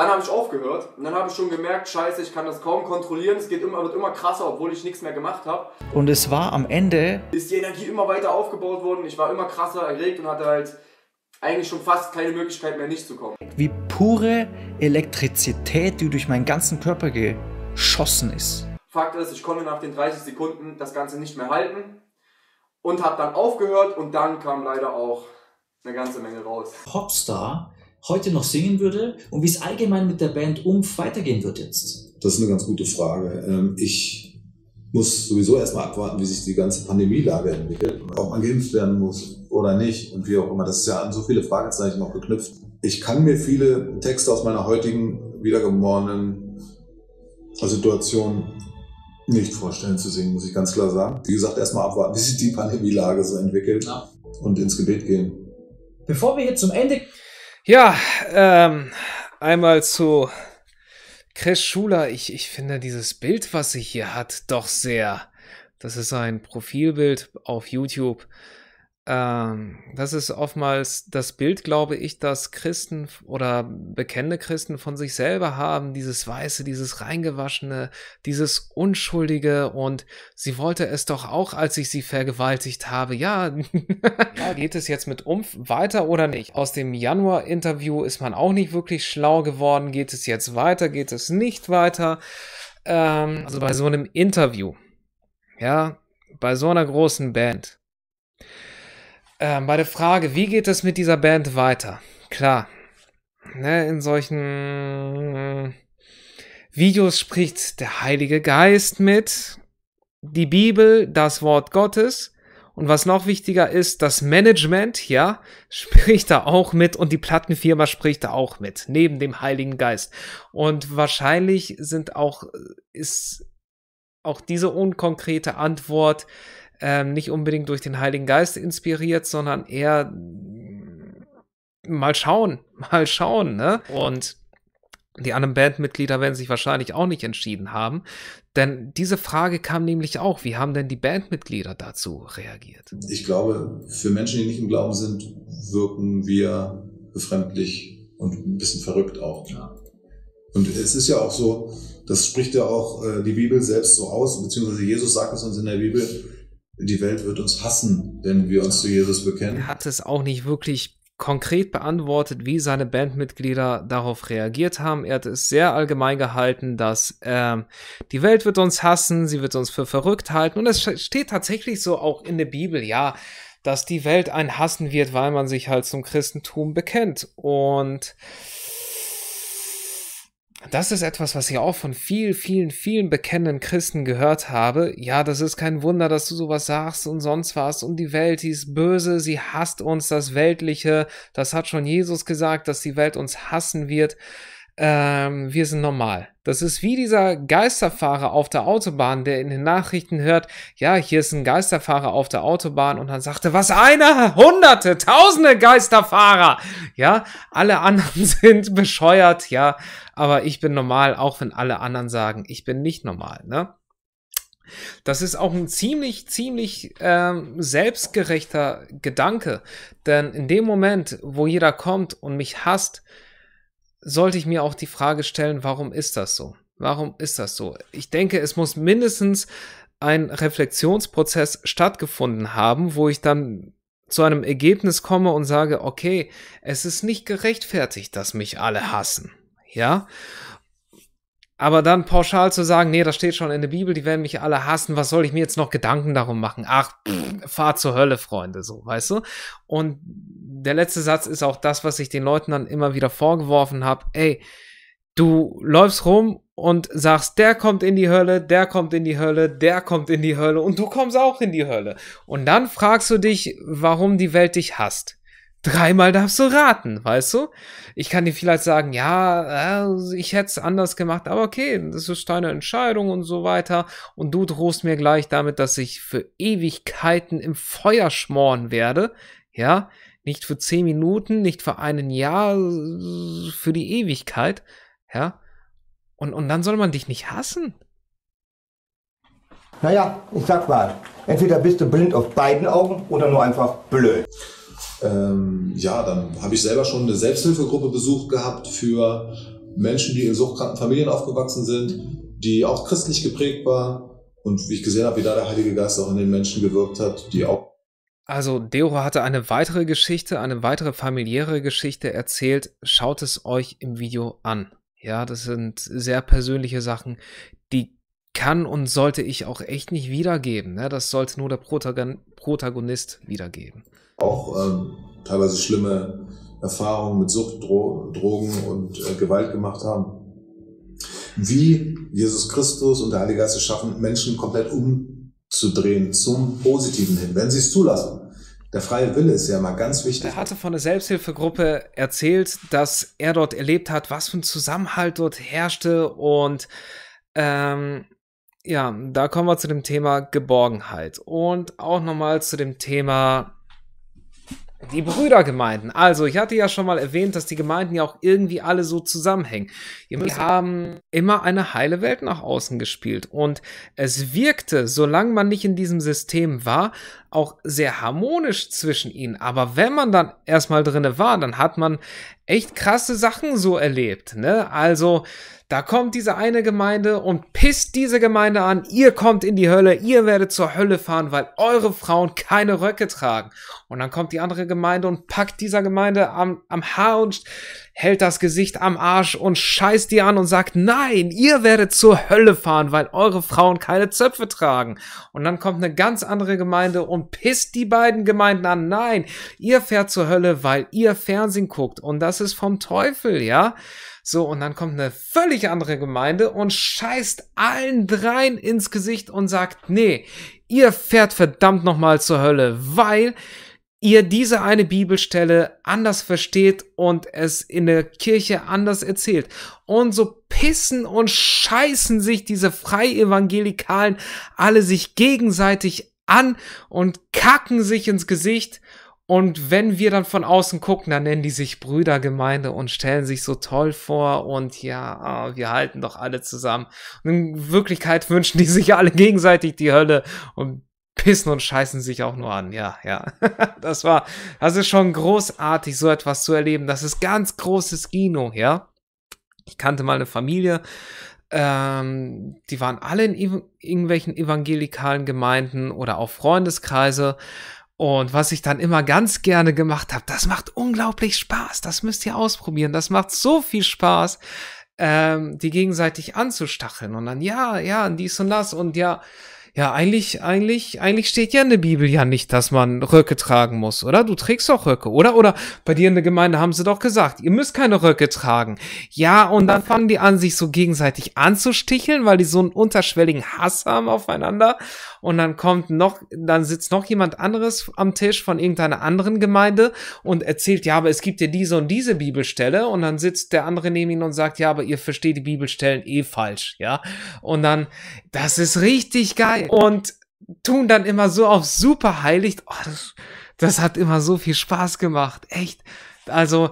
Dann habe ich aufgehört und dann habe ich schon gemerkt, scheiße, ich kann das kaum kontrollieren, es geht immer, wird immer krasser, obwohl ich nichts mehr gemacht habe. Und es war am Ende... Ist die Energie immer weiter aufgebaut worden, ich war immer krasser erregt und hatte halt eigentlich schon fast keine Möglichkeit mehr nicht zu kommen. Wie pure Elektrizität, die durch meinen ganzen Körper geschossen ist. Fakt ist, ich konnte nach den 30 Sekunden das Ganze nicht mehr halten und habe dann aufgehört und dann kam leider auch eine ganze Menge raus. Popstar heute noch singen würde und wie es allgemein mit der Band Umf weitergehen wird jetzt? Das ist eine ganz gute Frage. Ähm, ich muss sowieso erstmal abwarten, wie sich die ganze Pandemielage entwickelt, ob man geimpft werden muss oder nicht und wie auch immer. Das ist ja an so viele Fragezeichen noch geknüpft. Ich kann mir viele Texte aus meiner heutigen wiedergeborenen äh, Situation nicht vorstellen zu singen, muss ich ganz klar sagen. Wie gesagt, erstmal abwarten, wie sich die Pandemielage so entwickelt ja. und ins Gebet gehen. Bevor wir hier zum Ende kommen, ja, ähm, einmal zu Crash Schuler. Ich, ich finde dieses Bild, was sie hier hat, doch sehr. Das ist ein Profilbild auf YouTube ähm, das ist oftmals das Bild, glaube ich, dass Christen oder bekennende Christen von sich selber haben, dieses Weiße, dieses Reingewaschene, dieses Unschuldige und sie wollte es doch auch, als ich sie vergewaltigt habe. Ja, ja geht es jetzt mit Umf weiter oder nicht? Aus dem Januar-Interview ist man auch nicht wirklich schlau geworden. Geht es jetzt weiter? Geht es nicht weiter? Ähm, also bei so einem Interview, ja, bei so einer großen Band. Ähm, bei der Frage, wie geht es mit dieser Band weiter? Klar, ne, in solchen äh, Videos spricht der Heilige Geist mit, die Bibel, das Wort Gottes. Und was noch wichtiger ist, das Management, ja, spricht da auch mit und die Plattenfirma spricht da auch mit, neben dem Heiligen Geist. Und wahrscheinlich sind auch, äh, ist auch diese unkonkrete Antwort ähm, nicht unbedingt durch den Heiligen Geist inspiriert, sondern eher mal schauen, mal schauen, ne? Und die anderen Bandmitglieder werden sich wahrscheinlich auch nicht entschieden haben, denn diese Frage kam nämlich auch, wie haben denn die Bandmitglieder dazu reagiert? Ich glaube, für Menschen, die nicht im Glauben sind, wirken wir befremdlich und ein bisschen verrückt auch. Ja. Und es ist ja auch so, das spricht ja auch äh, die Bibel selbst so aus, beziehungsweise Jesus sagt es uns in der Bibel, die Welt wird uns hassen, wenn wir uns zu Jesus bekennen. Er hat es auch nicht wirklich konkret beantwortet, wie seine Bandmitglieder darauf reagiert haben. Er hat es sehr allgemein gehalten, dass äh, die Welt wird uns hassen, sie wird uns für verrückt halten. Und es steht tatsächlich so auch in der Bibel, ja, dass die Welt einen hassen wird, weil man sich halt zum Christentum bekennt. Und äh, das ist etwas, was ich auch von vielen, vielen, vielen bekennenden Christen gehört habe. Ja, das ist kein Wunder, dass du sowas sagst und sonst was. Und die Welt, die ist böse, sie hasst uns, das Weltliche. Das hat schon Jesus gesagt, dass die Welt uns hassen wird ähm, wir sind normal. Das ist wie dieser Geisterfahrer auf der Autobahn, der in den Nachrichten hört, ja, hier ist ein Geisterfahrer auf der Autobahn und dann sagte, was einer, hunderte, tausende Geisterfahrer. Ja, alle anderen sind bescheuert, ja, aber ich bin normal, auch wenn alle anderen sagen, ich bin nicht normal, ne? Das ist auch ein ziemlich, ziemlich ähm, selbstgerechter Gedanke, denn in dem Moment, wo jeder kommt und mich hasst, sollte ich mir auch die Frage stellen, warum ist das so? Warum ist das so? Ich denke, es muss mindestens ein Reflexionsprozess stattgefunden haben, wo ich dann zu einem Ergebnis komme und sage, okay, es ist nicht gerechtfertigt, dass mich alle hassen. Ja? Aber dann pauschal zu sagen, nee, das steht schon in der Bibel, die werden mich alle hassen, was soll ich mir jetzt noch Gedanken darum machen? Ach, pff, fahr zur Hölle, Freunde, so, weißt du? Und der letzte Satz ist auch das, was ich den Leuten dann immer wieder vorgeworfen habe. Ey, du läufst rum und sagst, der kommt in die Hölle, der kommt in die Hölle, der kommt in die Hölle und du kommst auch in die Hölle. Und dann fragst du dich, warum die Welt dich hasst dreimal darfst du raten, weißt du? Ich kann dir vielleicht sagen, ja, äh, ich hätte es anders gemacht, aber okay, das ist deine Entscheidung und so weiter. Und du drohst mir gleich damit, dass ich für Ewigkeiten im Feuer schmoren werde, ja? Nicht für zehn Minuten, nicht für einen Jahr, für die Ewigkeit, ja? Und, und dann soll man dich nicht hassen. Naja, ich sag mal, entweder bist du blind auf beiden Augen oder nur einfach blöd. Ähm, ja, dann habe ich selber schon eine Selbsthilfegruppe besucht gehabt für Menschen, die in suchtkranken Familien aufgewachsen sind, die auch christlich geprägt war und wie ich gesehen habe, wie da der Heilige Geist auch in den Menschen gewirkt hat, die auch. Also Deora hatte eine weitere Geschichte, eine weitere familiäre Geschichte erzählt. Schaut es euch im Video an. Ja, das sind sehr persönliche Sachen, die kann und sollte ich auch echt nicht wiedergeben. Ne? Das sollte nur der Protagon Protagonist wiedergeben. Auch ähm, teilweise schlimme Erfahrungen mit Sucht, Dro Drogen und äh, Gewalt gemacht haben. Wie Jesus Christus und der Heilige Geist es schaffen, Menschen komplett umzudrehen zum Positiven hin, wenn sie es zulassen. Der freie Wille ist ja mal ganz wichtig. Er hatte von der Selbsthilfegruppe erzählt, dass er dort erlebt hat, was für ein Zusammenhalt dort herrschte und ähm, ja, da kommen wir zu dem Thema Geborgenheit und auch nochmal zu dem Thema die Brüdergemeinden. Also, ich hatte ja schon mal erwähnt, dass die Gemeinden ja auch irgendwie alle so zusammenhängen. Wir haben immer eine heile Welt nach außen gespielt und es wirkte, solange man nicht in diesem System war, auch sehr harmonisch zwischen ihnen. Aber wenn man dann erstmal drinne war, dann hat man echt krasse Sachen so erlebt. Ne? Also da kommt diese eine Gemeinde und pisst diese Gemeinde an. Ihr kommt in die Hölle, ihr werdet zur Hölle fahren, weil eure Frauen keine Röcke tragen. Und dann kommt die andere Gemeinde und packt dieser Gemeinde am, am Haar und hält das Gesicht am Arsch und scheißt die an und sagt, nein, ihr werdet zur Hölle fahren, weil eure Frauen keine Zöpfe tragen. Und dann kommt eine ganz andere Gemeinde und pisst die beiden Gemeinden an, nein, ihr fährt zur Hölle, weil ihr Fernsehen guckt. Und das ist vom Teufel, ja? So, und dann kommt eine völlig andere Gemeinde und scheißt allen dreien ins Gesicht und sagt, nee, ihr fährt verdammt nochmal zur Hölle, weil ihr diese eine Bibelstelle anders versteht und es in der Kirche anders erzählt. Und so pissen und scheißen sich diese Freievangelikalen alle sich gegenseitig an und kacken sich ins Gesicht. Und wenn wir dann von außen gucken, dann nennen die sich Brüdergemeinde und stellen sich so toll vor und ja, ah, wir halten doch alle zusammen. Und in Wirklichkeit wünschen die sich alle gegenseitig die Hölle und pissen und scheißen sich auch nur an. Ja, ja. Das war, das ist schon großartig, so etwas zu erleben. Das ist ganz großes Kino, ja. Ich kannte mal eine Familie, ähm, die waren alle in ev irgendwelchen evangelikalen Gemeinden oder auch Freundeskreise. Und was ich dann immer ganz gerne gemacht habe, das macht unglaublich Spaß. Das müsst ihr ausprobieren. Das macht so viel Spaß, ähm, die gegenseitig anzustacheln und dann ja, ja, dies und das und ja, ja, eigentlich, eigentlich, eigentlich steht ja in der Bibel ja nicht, dass man Röcke tragen muss, oder? Du trägst doch Röcke, oder? Oder bei dir in der Gemeinde haben sie doch gesagt, ihr müsst keine Röcke tragen. Ja, und dann fangen die an, sich so gegenseitig anzusticheln, weil die so einen unterschwelligen Hass haben aufeinander und dann kommt noch, dann sitzt noch jemand anderes am Tisch von irgendeiner anderen Gemeinde und erzählt, ja, aber es gibt ja diese und diese Bibelstelle und dann sitzt der andere neben ihnen und sagt, ja, aber ihr versteht die Bibelstellen eh falsch, ja. Und dann, das ist richtig geil. Und tun dann immer so auf super heilig. Oh, das, das hat immer so viel Spaß gemacht. Echt. Also,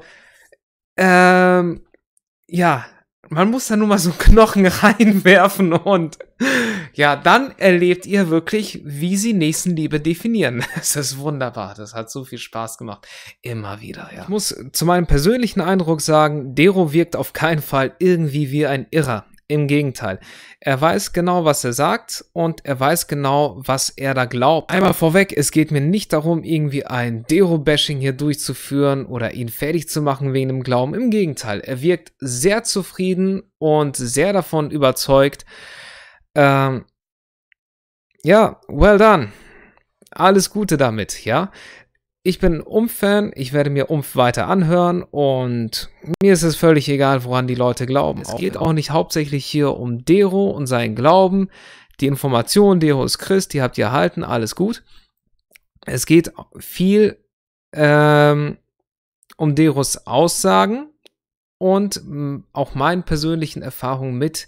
ähm, ja, man muss da nur mal so Knochen reinwerfen und ja, dann erlebt ihr wirklich, wie sie Nächstenliebe definieren. Es ist wunderbar. Das hat so viel Spaß gemacht. Immer wieder, ja. Ich muss zu meinem persönlichen Eindruck sagen, Dero wirkt auf keinen Fall irgendwie wie ein Irrer. Im Gegenteil. Er weiß genau, was er sagt und er weiß genau, was er da glaubt. Einmal vorweg, es geht mir nicht darum, irgendwie ein Dero-Bashing hier durchzuführen oder ihn fertig zu machen wegen dem Glauben. Im Gegenteil, er wirkt sehr zufrieden und sehr davon überzeugt, ähm, ja, well done. Alles Gute damit, ja. Ich bin Umf-Fan, ich werde mir Umf weiter anhören und mir ist es völlig egal, woran die Leute glauben. Es geht auch nicht hauptsächlich hier um Dero und seinen Glauben. Die Information, Dero ist Christ, die habt ihr erhalten, alles gut. Es geht viel ähm, um Deros Aussagen und mm, auch meinen persönlichen Erfahrungen mit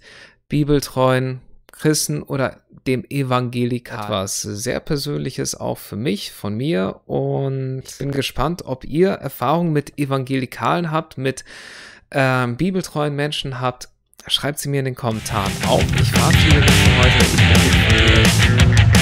bibeltreuen Christen oder dem Evangelikal. Etwas sehr Persönliches auch für mich, von mir und bin gespannt, ob ihr Erfahrungen mit Evangelikalen habt, mit ähm, bibeltreuen Menschen habt. Schreibt sie mir in den Kommentaren auch. Ich warte mich heute.